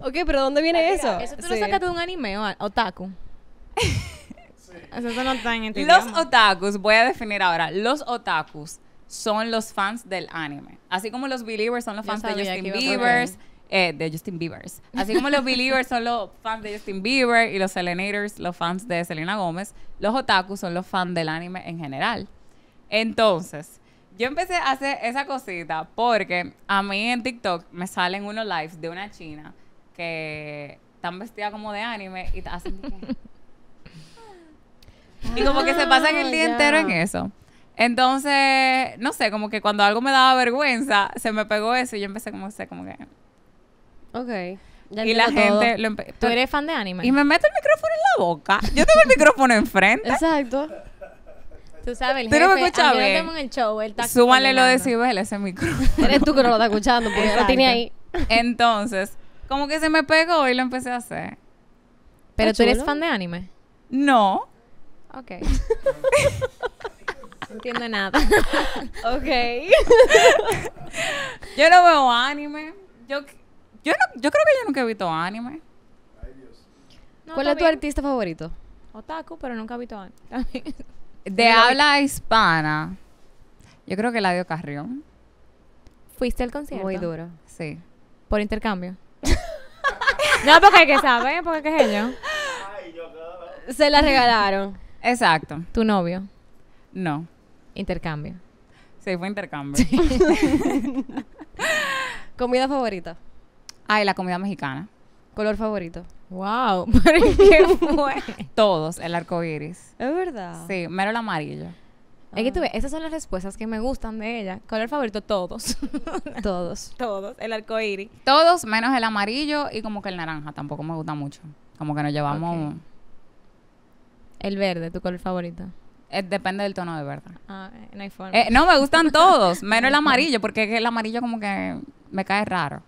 ok, pero ¿dónde viene eso? Eso tú lo sacaste de un anime, otaku. sí. Eso no está en este Los otakus, voy a definir ahora. Los otakus son los fans del anime. Así como los believers son los fans de Justin Bieber eh, de Justin Bieber. Así como los Believers son los fans de Justin Bieber y los Selenators, los fans de Selena Gómez, los Otaku son los fans del anime en general. Entonces, yo empecé a hacer esa cosita porque a mí en TikTok me salen unos lives de una china que están vestida como de anime y hacen. y como que se ah, pasan el día entero en eso. Entonces, no sé, como que cuando algo me daba vergüenza, se me pegó eso y yo empecé como, sé, como que, Ok. y la gente Tú eres fan de anime. Y me meto el micrófono en la boca. Yo tengo el micrófono enfrente. Exacto. Tú sabes, el Tú no me jefe, bien. en el show, el está Súmale ese micrófono. Eres tú que no lo estás escuchando porque lo tenía ahí. Entonces, como que se me pegó y lo empecé a hacer. Pero tú eres fan de anime. No. Ok. no entiendo nada. ok. Yo no veo anime. Yo, yo, no, yo creo que yo nunca he visto anime. ¿Cuál es tu artista favorito? Otaku, pero nunca he visto anime. De habla hispana, yo creo que la dio Carrión. Fuiste al concierto. Muy duro. Sí. Por intercambio. no, porque hay que saber, porque es genio Se la regalaron. Exacto. Tu novio. No. Intercambio. Sí, fue intercambio. Comida favorita. Ay, ah, la comida mexicana. Color favorito. Wow, qué fue? Todos, el arco iris. Es verdad. Sí, menos el amarillo. Es que tú ah. esas son las respuestas que me gustan de ella. Color favorito, todos. todos. Todos, el arco iris. Todos, menos el amarillo y como que el naranja, tampoco me gusta mucho. Como que nos llevamos. El verde, tu color favorito. Eh, depende del tono de verdad. Ah, eh, no hay forma. Eh, no, me gustan todos, menos el amarillo, porque el amarillo como que me cae raro.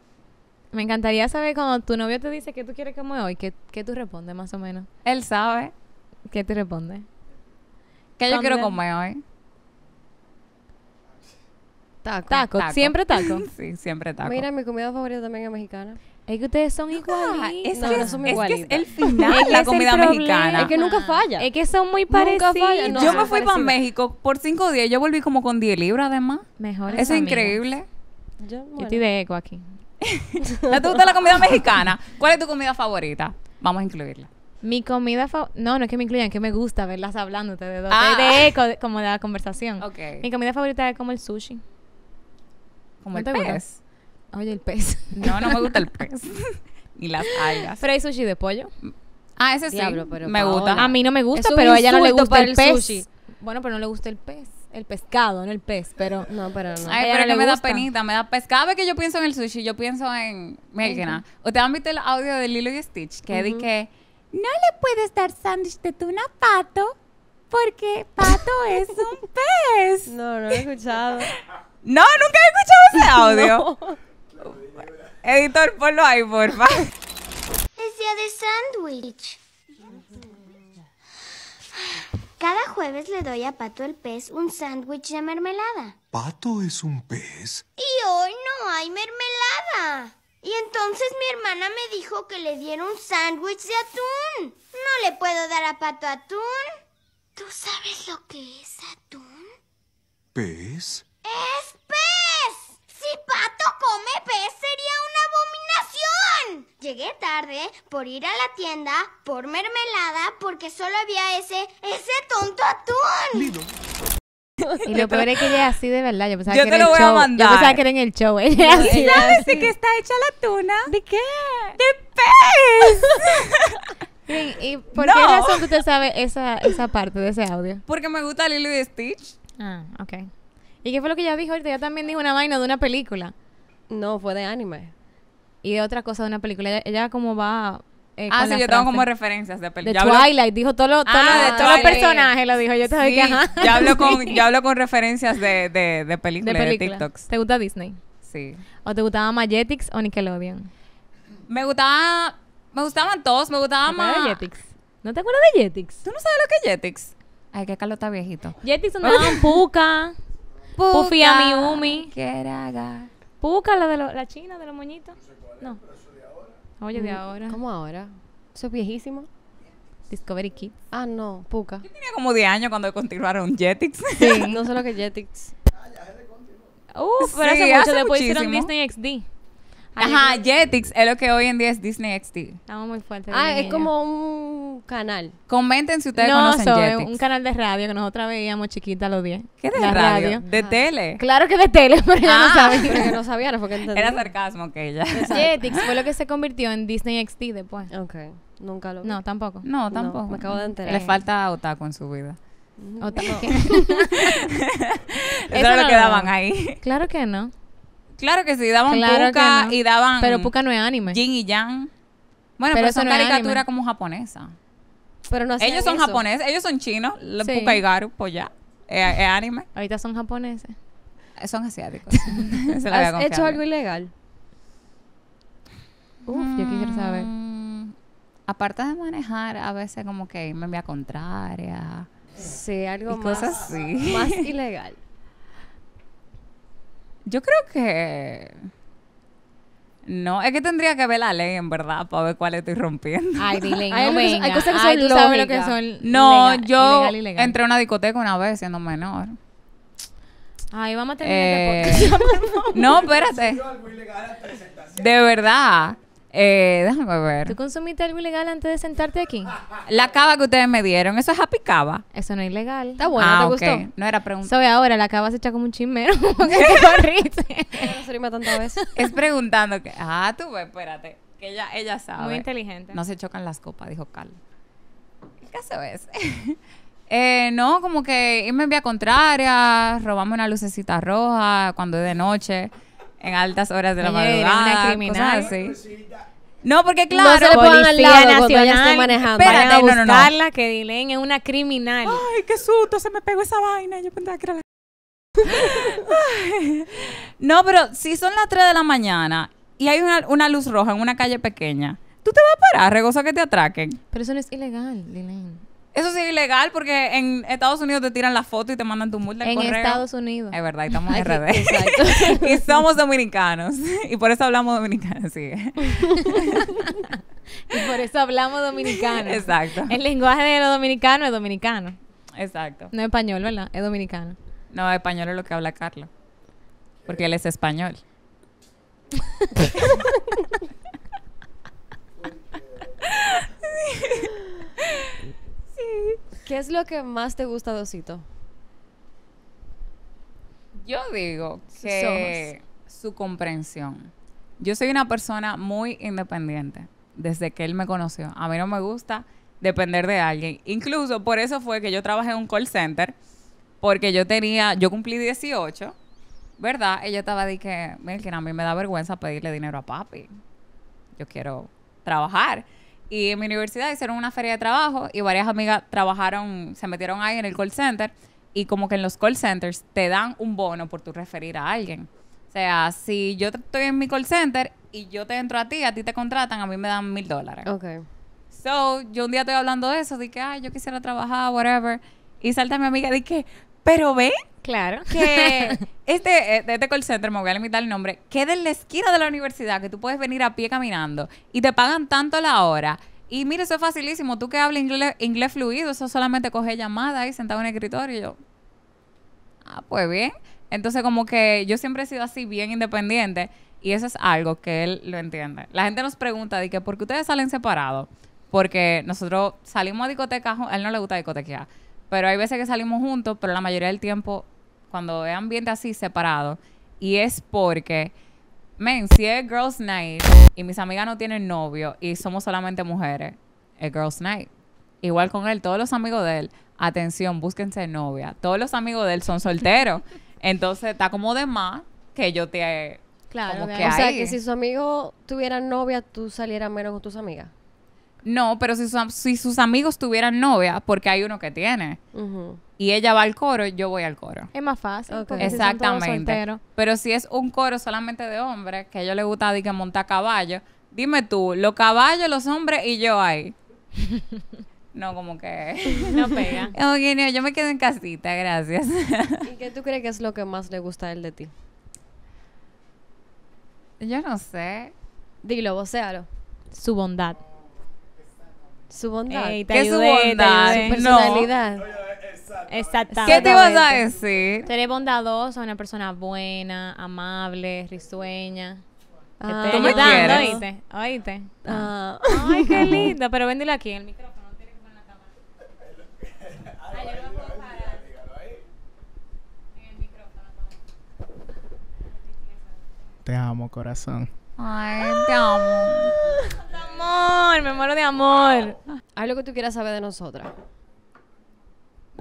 Me encantaría saber cuando tu novio te dice que tú quieres comer hoy, que ¿qué, tú respondes más o menos? Él sabe. ¿Qué te responde? Que yo quiero comer hoy. Taco. Taco. ¿Siempre taco? sí, siempre taco. Mira, mi comida favorita también es mexicana. Es que ustedes son ah, iguales. son es que es el final de la comida mexicana. Es que nunca falla. Es que son muy parecidos. yo me fui para México por cinco días. Yo volví como con 10 libras, además. Mejor es increíble. Yo, yo estoy de eco aquí. ¿No te gusta la comida mexicana? ¿Cuál es tu comida favorita? Vamos a incluirla. Mi comida favorita. No, no es que me incluyan, que me gusta verlas hablando de dos. Ah. De como de la conversación. Mi comida favorita es como el sushi. ¿Como el pez? Oye, el pez. No, no me gusta el pez. y las algas. Pero hay sushi de pollo. Ah, ese sí. me gusta. A mí no me gusta, pero a ella no le gusta el, pez. Bueno, pero no le gusta el pez el pescado, no el pez, pero... No, pero no. Ay, pero no que me da penita, me da pescado. Cada vez que yo pienso en el sushi, yo pienso en... Melgena. Ustedes han visto el audio de Lilo y Stitch, que dije, no le puedes dar sándwich de tuna a Pato porque Pato es un pez. No, no lo he escuchado. no, nunca he escuchado ese audio. editor Editor, ponlo ahí, por favor. día de sándwich. Cada jueves le doy a Pato el pez un sándwich de mermelada. ¿Pato es un pez? Y hoy no hay mermelada. Y entonces mi hermana me dijo que le diera un sándwich de atún. No le puedo dar a Pato atún. ¿Tú sabes lo que es atún? ¿Pez? ¡Es pez! si Pato come pez sería una abominación. Llegué tarde por ir a la tienda, por mermelada, porque solo había ese, ese tonto atún. Y lo peor es que ella es así de verdad. Yo pensaba que te era lo el voy a mandar. Yo pensaba que era en el show. Ella ¿Y así. ¿Sabes de qué está hecha la tuna? ¿De qué? ¡De pez! ¿Y, por qué razón tú te sabes esa, esa parte de ese audio? Porque me gusta Lilo y Stitch. Ah, ok. ¿Y qué fue lo que ella dijo ahorita? Ella también dijo una vaina de una película. No, fue de anime. Y de otra cosa de una película. Ella, como va... Eh, ah, sí, yo tengo como referencias de películas. De Twilight, dijo todo todo ah, todos los personajes, lo dijo. Yo te sí, que hablo, con, ya hablo con referencias de, de, de películas, de, película. de TikToks. ¿Te gusta Disney? Sí. ¿O te gustaba Jetix o Nickelodeon? Me gustaba... Me gustaban todos, me gustaba más... Jetix. ¿No te acuerdas de Jetix? ¿Tú no sabes lo que es Jetix? Ay, que Carlos está viejito. Jetix no, en Puca. Puka. Puffy Umi. ¿Qué era Puka, la de la china, de los moñitos. No. Oye, de mm, ahora. ¿Cómo ahora? Eso es viejísimo. Discovery Kids. Ah, no, Puka. Yo tenía como 10 años cuando continuaron Jetix. Sí, no solo que Jetix. Ah, ya se Uh, pero hace mucho después hicieron Disney XD. Ajá, Jetix es lo que hoy en día es Disney XD. Estamos muy fuertes. Ah, es como un canal. Comenten si ustedes no, conocen so, un canal de radio que nosotras veíamos chiquita los 10. ¿Qué de radio? ¿De tele? Claro que de tele, pero ah. no sabía. que no sabía, Era sarcasmo que ella. Jetix fue lo que se convirtió en Disney XD después. Ok. Nunca lo vi. No, tampoco. No, tampoco. me acabo de enterar. Le falta otaku en su vida. Otaku. Eso, no lo quedaban ahí. Claro que no. Claro que sí, daban Puka y daban. Pero Puka no es anime. Jin y Yang. Bueno, pero, son caricaturas como japonesas. Pero no Ellos son japoneses, ellos son chinos. Puka y Garu, pues ya. Es, anime. Ahorita son japoneses. Eh, son asiáticos. Se ¿Has hecho algo ilegal? Uf, yo quisiera saber. Mm, aparte de manejar, a veces como que me voy a contraria. Sí, algo más, más ilegal. Yo creo que. No, es que tendría que ver la ley, en verdad, para ver cuál estoy rompiendo. Ay, dile, no hay, cosas que son Ay, tú sabes lo que son. No, yo entré a una discoteca una vez siendo menor. Ay, vamos a tener este eh, este no, espérate. De verdad. Eh, déjame ver. ¿Tú consumiste algo ilegal antes de sentarte aquí? La cava que ustedes me dieron, eso es happy cava. Eso no es ilegal. Está bueno, ah, ¿te gustó? No era pregunta. Soy ahora, la cava se echa como un chismero. Es preguntando que. Ah, tú, espérate. Que ella, ella sabe. Muy inteligente. No se chocan las copas, dijo Carlos. ¿Y caso es. Eh, no, como que irme en vía contraria, robamos una lucecita roja cuando es de noche en altas horas de la madrugada. Una criminal. Cosas así. Pues no, porque claro, no se le pongan al lado, Nacional, manejando. Espérate, a buscarla, no, no, que Dilén es una criminal. Ay, qué susto, se me pegó esa vaina. Yo pensaba que era la... no, pero si son las 3 de la mañana y hay una, una, luz roja en una calle pequeña, tú te vas a parar, regoza que te atraquen. Pero eso no es ilegal, Dilén. Eso sí es ilegal porque en Estados Unidos te tiran la foto y te mandan tu multa en, en Estados Unidos. Es verdad, estamos en RD. Exacto. y somos dominicanos. Y por eso hablamos dominicano, sí. y por eso hablamos dominicanos. Exacto. El lenguaje de los dominicanos es dominicano. Exacto. No es español, ¿verdad? Es dominicano. No, español es lo que habla Carlos. Porque él es español. ¿Qué es lo que más te gusta Dosito? Yo digo que su comprensión. Yo soy una persona muy independiente desde que él me conoció. A mí no me gusta depender de alguien. Incluso por eso fue que yo trabajé en un call center, porque yo tenía, yo cumplí 18, ¿verdad? Y yo estaba de que, miren, a mí me da vergüenza pedirle dinero a papi. Yo quiero trabajar. Y en mi universidad hicieron una feria de trabajo y varias amigas trabajaron, se metieron ahí en el call center y como que en los call centers te dan un bono por tu referir a alguien. O sea, si yo estoy en mi call center y yo te entro a ti, a ti te contratan, a mí me dan mil dólares. Ok. So, yo un día estoy hablando de eso, dije, ay, yo quisiera trabajar, whatever. Y salta mi amiga, dije, pero ve, Claro. Que este, este, este call center, me voy a limitar el nombre, queda en la esquina de la universidad, que tú puedes venir a pie caminando y te pagan tanto la hora. Y mire, eso es facilísimo. Tú que hablas inglés, fluido, eso solamente coge llamada ahí sentado en el escritorio. Y yo, ah, pues bien. Entonces, como que yo siempre he sido así, bien independiente. Y eso es algo que él lo entiende. La gente nos pregunta de que, ¿por qué ustedes salen separados? Porque nosotros salimos a discotecas, a él no le gusta discotequear. Pero hay veces que salimos juntos, pero la mayoría del tiempo cuando es ambiente así separado, y es porque, men, si es Girls Night y mis amigas no tienen novio y somos solamente mujeres, es Girls Night. Igual con él, todos los amigos de él, atención, búsquense novia. Todos los amigos de él son solteros. Entonces está como de más que yo te... Claro, que o sea, que si su amigo tuviera novia, tú salieras menos con tus amigas. No, pero si, si sus amigos tuvieran novia, porque hay uno que tiene y ella va al coro, yo voy al coro. Es más fácil. Exactamente. Pero si es un coro solamente de hombres, que a ellos les gusta que monta caballo, dime tú, los caballos, los hombres y yo ahí. no, como que... no pega. yo me quedo en casita, gracias. ¿Y qué tú crees que es lo que más le gusta a él de ti? Yo no sé. Dilo, vocéalo. Su bondad. Su bondad. ¿Qué su bondad? Su personalidad. Exactamente. ¿Qué te vas a decir? Seré bondadosa, una persona buena, amable, risueña. Ah, te estoy ¿oíste? ¿Oíste? Ah. Ah. Ay, qué lindo. Pero véndelo aquí, ah, en el micrófono. No que la cámara. En el micrófono. Te amo, corazón. Ay, te amo. amor, me muero de amor. Haz lo que tú quieras saber de nosotras.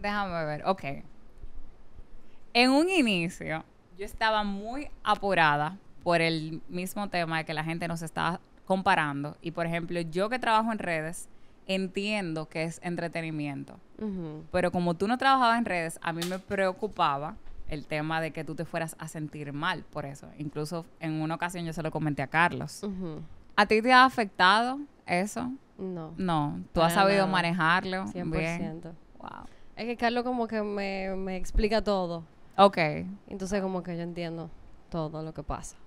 Déjame ver, ok. En un inicio, yo estaba muy apurada por el mismo tema de que la gente nos estaba comparando. Y por ejemplo, yo que trabajo en redes, entiendo que es entretenimiento. Pero como tú no trabajabas en redes, a mí me preocupaba el tema de que tú te fueras a sentir mal por eso. Incluso en una ocasión yo se lo comenté a Carlos. ¿A ti te ha afectado eso? No. No, tú has sabido manejarlo. 100%. Wow. Es que Carlos como que me, explica todo. Ok. Entonces como que yo entiendo todo lo que pasa.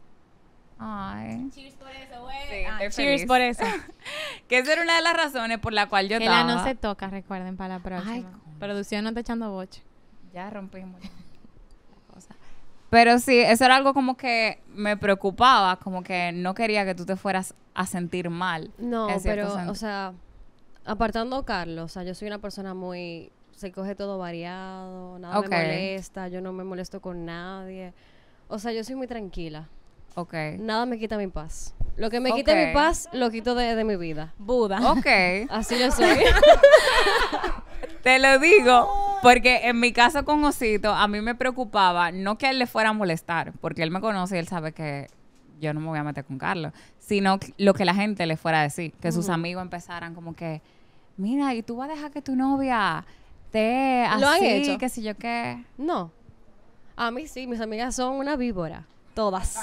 Ay. Cheers por eso, güey. Sí, ah, cheers por eso. que esa era una de las razones por la cual yo estaba. no se toca, recuerden, para la próxima. Ay, Producción no está echando boche. Ya rompimos. Pero sí, eso era algo como que me preocupaba, como que no quería que tú te fueras a sentir mal. No, pero, o sea, apartando a Carlos, o sea, yo soy una persona muy se coge todo variado, nada me molesta, yo no me molesto con nadie. O sea, yo soy muy tranquila. Ok. Nada me quita mi paz. Lo que me quita mi paz, lo quito de, mi vida. Buda. Ok. Así yo soy. Te lo digo. Porque en mi caso con Osito, a mí me preocupaba no que él le fuera a molestar, porque él me conoce y él sabe que yo no me voy a meter con Carlos, sino lo que la gente le fuera a decir, que sus amigos empezaran como que, mira, y tú vas a dejar que tu novia ¿Lo han hecho? qué si yo qué. No. A mí sí, mis amigas son una víbora. Todas.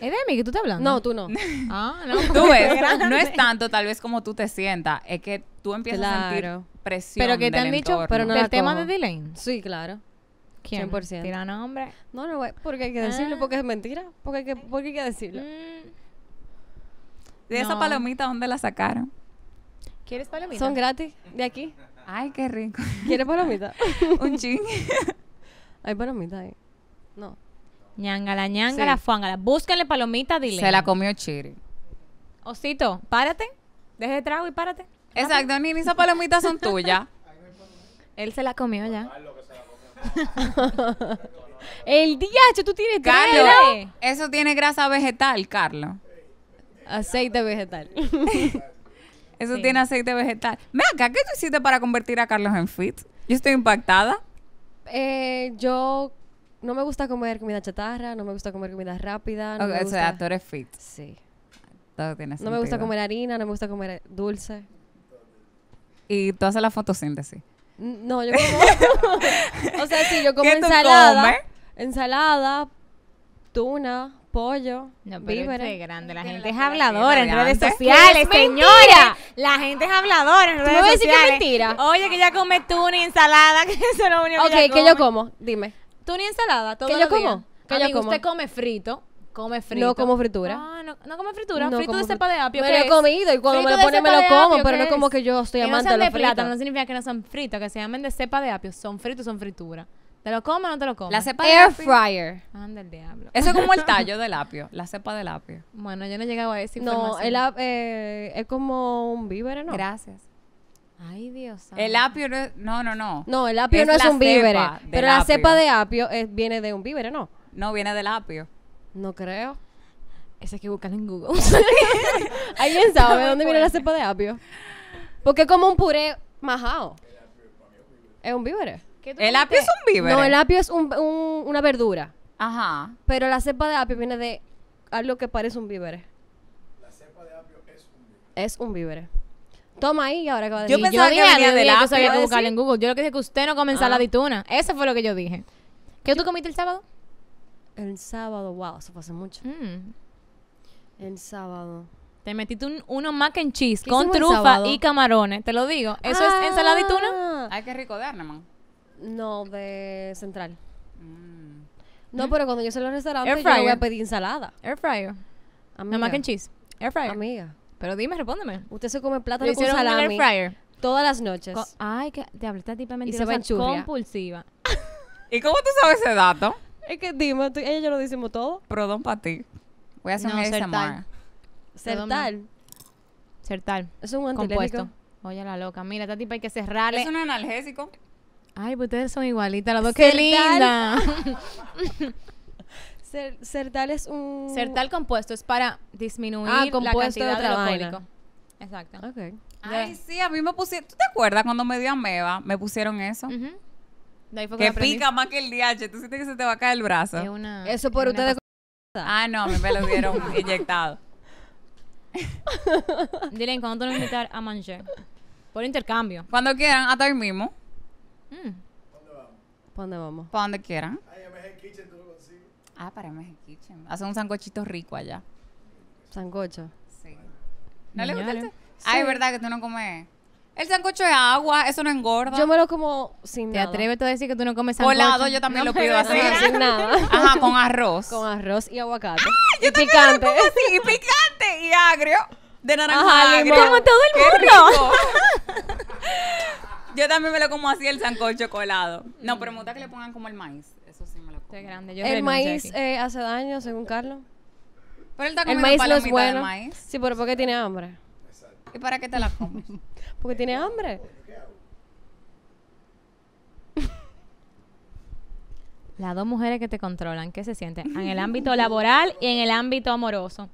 ¿Es de mí que tú te hablando? No, tú no. ah, no. Tú ves, no es tanto tal vez como tú te sientas, es que tú empiezas a sentir presión Pero que te han dicho pero no tema de Dylan. Sí, claro. ¿Quién? 100%. tiran nombre. No, no, porque hay que ah. decirlo, porque es mentira. Porque hay que, porque hay que decirlo. Mm. ¿De esa palomita dónde la sacaron? ¿Quieres palomita? Son gratis de aquí. Ay, qué rico. ¿Quieres palomita? Un ching. Hay palomita ahí. No. Ñangala, ñangala, Sí. fuángala. Búsquenle palomita, dile. Se la comió Chiri. Osito, párate. Deje de trago y párate. Exacto, ni esas palomitas son tuyas. Él se la comió ya. El diacho, tú tienes Carlos, eso tiene grasa vegetal, Carlos. Aceite vegetal. Eso tiene aceite vegetal. Mira acá, ¿qué tú hiciste para convertir a Carlos en fit? Yo estoy impactada. Eh, yo no me gusta comer comida chatarra, no me gusta comer comida rápida. No O sea, tú eres fit. Sí. Todo tiene sentido. No me gusta comer harina, no me gusta comer dulce. ¿Y tú haces la fotosíntesis? No, yo como... o sea, sí, yo como ¿Qué ensalada. Tú ensalada, tuna, pollo, no, pero grande, la gente es habladora en redes sociales, señora. La gente es habladora en redes sociales. que es mentira? Oye, que ya come tuna y ensalada, que eso es lo único okay, que Ok, ¿qué yo como, dime. Tuna y ensalada, todo yo como? Que yo como. usted come frito. Come frito. No como fritura. Ah, no, no come fritura. frito de cepa de apio. Me lo he comido y cuando me lo ponen me lo como, pero no como que yo estoy amando amante no de no significa que no sean fritos, que se llamen de cepa de apio. Son fritos, son fritura. ¿Te lo comes o no te lo comes? La cepa Air fryer. Anda el diablo. Eso es como el tallo del apio, la cepa del apio. Bueno, yo no he llegado a esa No, el apio eh, es como un víver, ¿no? Gracias. Ay, Dios. El apio no es, no, no, no. No, el apio no es un víver, pero la cepa de apio es, viene de un víver, ¿no? No, viene del apio. No creo. Eso hay que buscarlo en Google. ¿Alguien sabe dónde viene la cepa de apio? Porque es como un puré majado. Es un víver. El apio es un víver. No, el apio es un- una verdura. Ajá. Pero la cepa de apio viene de algo que parece un víver. La cepa de apio es un víver. Es un víver. Toma ahí ahora que va a Yo decir. pensaba que venía apio, Yo sabía que iba en Google. Yo lo que dije que usted no come ah. la dituna. Eso fue lo que yo dije. ¿Qué tú comiste el sábado? El sábado, wow, eso fue hace mucho. Mm. El sábado. Te metiste un, uno mac and cheese con trufa y camarones. Te lo digo. Eso es ah. ensalada dituna. tuna. Hay que rico de man. No, de central. Mm. No, pero cuando yo salgo al restaurante, yo voy a pedir ensalada. Air fryer. Amiga. No mac and cheese. Air fryer. Amiga. Pero dime, respóndeme. Usted se come plátano con salami. air fryer. Todas las noches. Ay, que te hablo esta tipa mentirosa. Y se compulsiva. ¿Y cómo tú sabes ese dato? Es que dime, tú, ella lo decimos todo. Perdón para ti. Voy a hacer no, un ASMR. Sertal. Sertal. Es un Compuesto Oye, la loca. Mira, esta tipa hay que cerrarle. Es un analgésico. Ay, pues ustedes son igualitas, las dos, qué linda. Sertal es un. Sertal compuesto es para disminuir ah, la cantidad de, de Exacto. Ay, sí, a mí me pusieron. ¿Tú te acuerdas cuando me dio ameba? Me pusieron eso. que pica más que el DH. Tú sientes que se te va a caer el brazo. eso por ustedes. Ah, no, a me lo dieron inyectado. Dile, ¿cuándo te a invitar a manger? Por intercambio. Cuando quieran, hasta hoy mismo. ¿Dónde mm. vamos? ¿Para dónde vamos? Para quieran. Ah, para MG Kitchen. Hacen un sancochito rico allá. ¿Sancocho? Sí. ¿No le gusta el este? Ay, verdad que tú no comes. El sancocho es agua, eso no engorda. Yo me lo como sin ¿Te nada. ¿Te atreves a decir que tú no comes sancocho? Volado, yo también lo pido así. Ajá, sin nada. Ajá, con arroz. Con arroz y aguacate. Ah, y picante. Así, y picante y agrio. De naranja Ajá, Como todo el mundo. Yo también me lo como así el sancocho colado. No, pero me mm. gusta que le pongan como el maíz. Eso sí me lo como. Es grande. Yo el maíz eh, hace daño, según Carlos. Pero él está el maíz no es Maíz. Sí, pero porque tiene hambre. Exacto. ¿Y para qué te la comes? porque tiene hambre. Las dos mujeres que te controlan, ¿qué se siente? En el ámbito laboral y en el ámbito amoroso.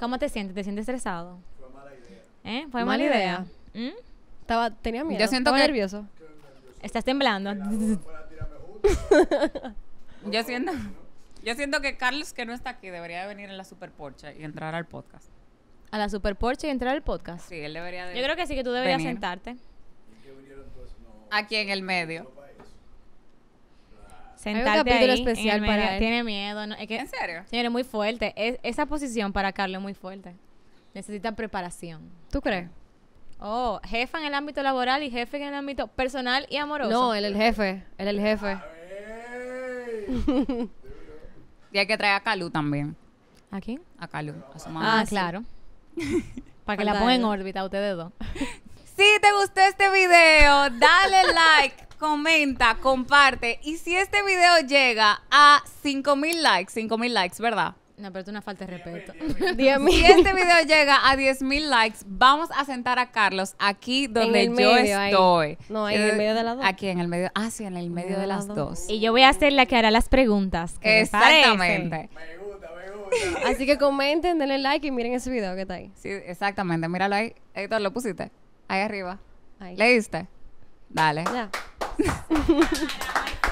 ¿Cómo te sientes? ¿Te sientes estresado? Fue mala idea. ¿Eh? Fue mala, idea. ¿Mm? tenía miedo. Yo siento nervioso. Estás temblando. Yo siento, yo siento que Carlos, que no está aquí, debería venir a la Super Porsche y entrar al podcast. A la Super Porsche y entrar al podcast. Sí, él debería Yo creo que sí que tú deberías sentarte. Aquí en el medio. Sentarte capítulo especial para Tiene miedo. ¿En serio? muy fuerte. Es- esa posición para Carlos es muy fuerte. Necesita preparación. ¿Tú crees? Oh, jefa en el ámbito laboral y jefe en el ámbito personal y amoroso. No, él el jefe, él el jefe. y hay que traer a Calu también. ¿A quién? A Calu, a su mamá. Ah, ah claro. Para que la pongan en órbita ustedes dos. si te gustó este video, dale like, comenta, comparte. Y si este video llega a mil likes, mil likes, ¿verdad? No, pero tú una falta de respeto. Si este video llega a 10.000 likes, vamos a sentar a Carlos aquí donde yo estoy. No, en el medio de las dos. Aquí en el medio. Ah, sí, en el medio de, las dos. Y yo voy a ser la que hará las preguntas. Exactamente. Me gusta, me gusta. Así que comenten, denle like y miren ese video que está ahí. Sí, exactamente. Míralo ahí. Héctor, ¿lo pusiste? Ahí arriba. Ahí. ¿Leíste? Dale. Ya.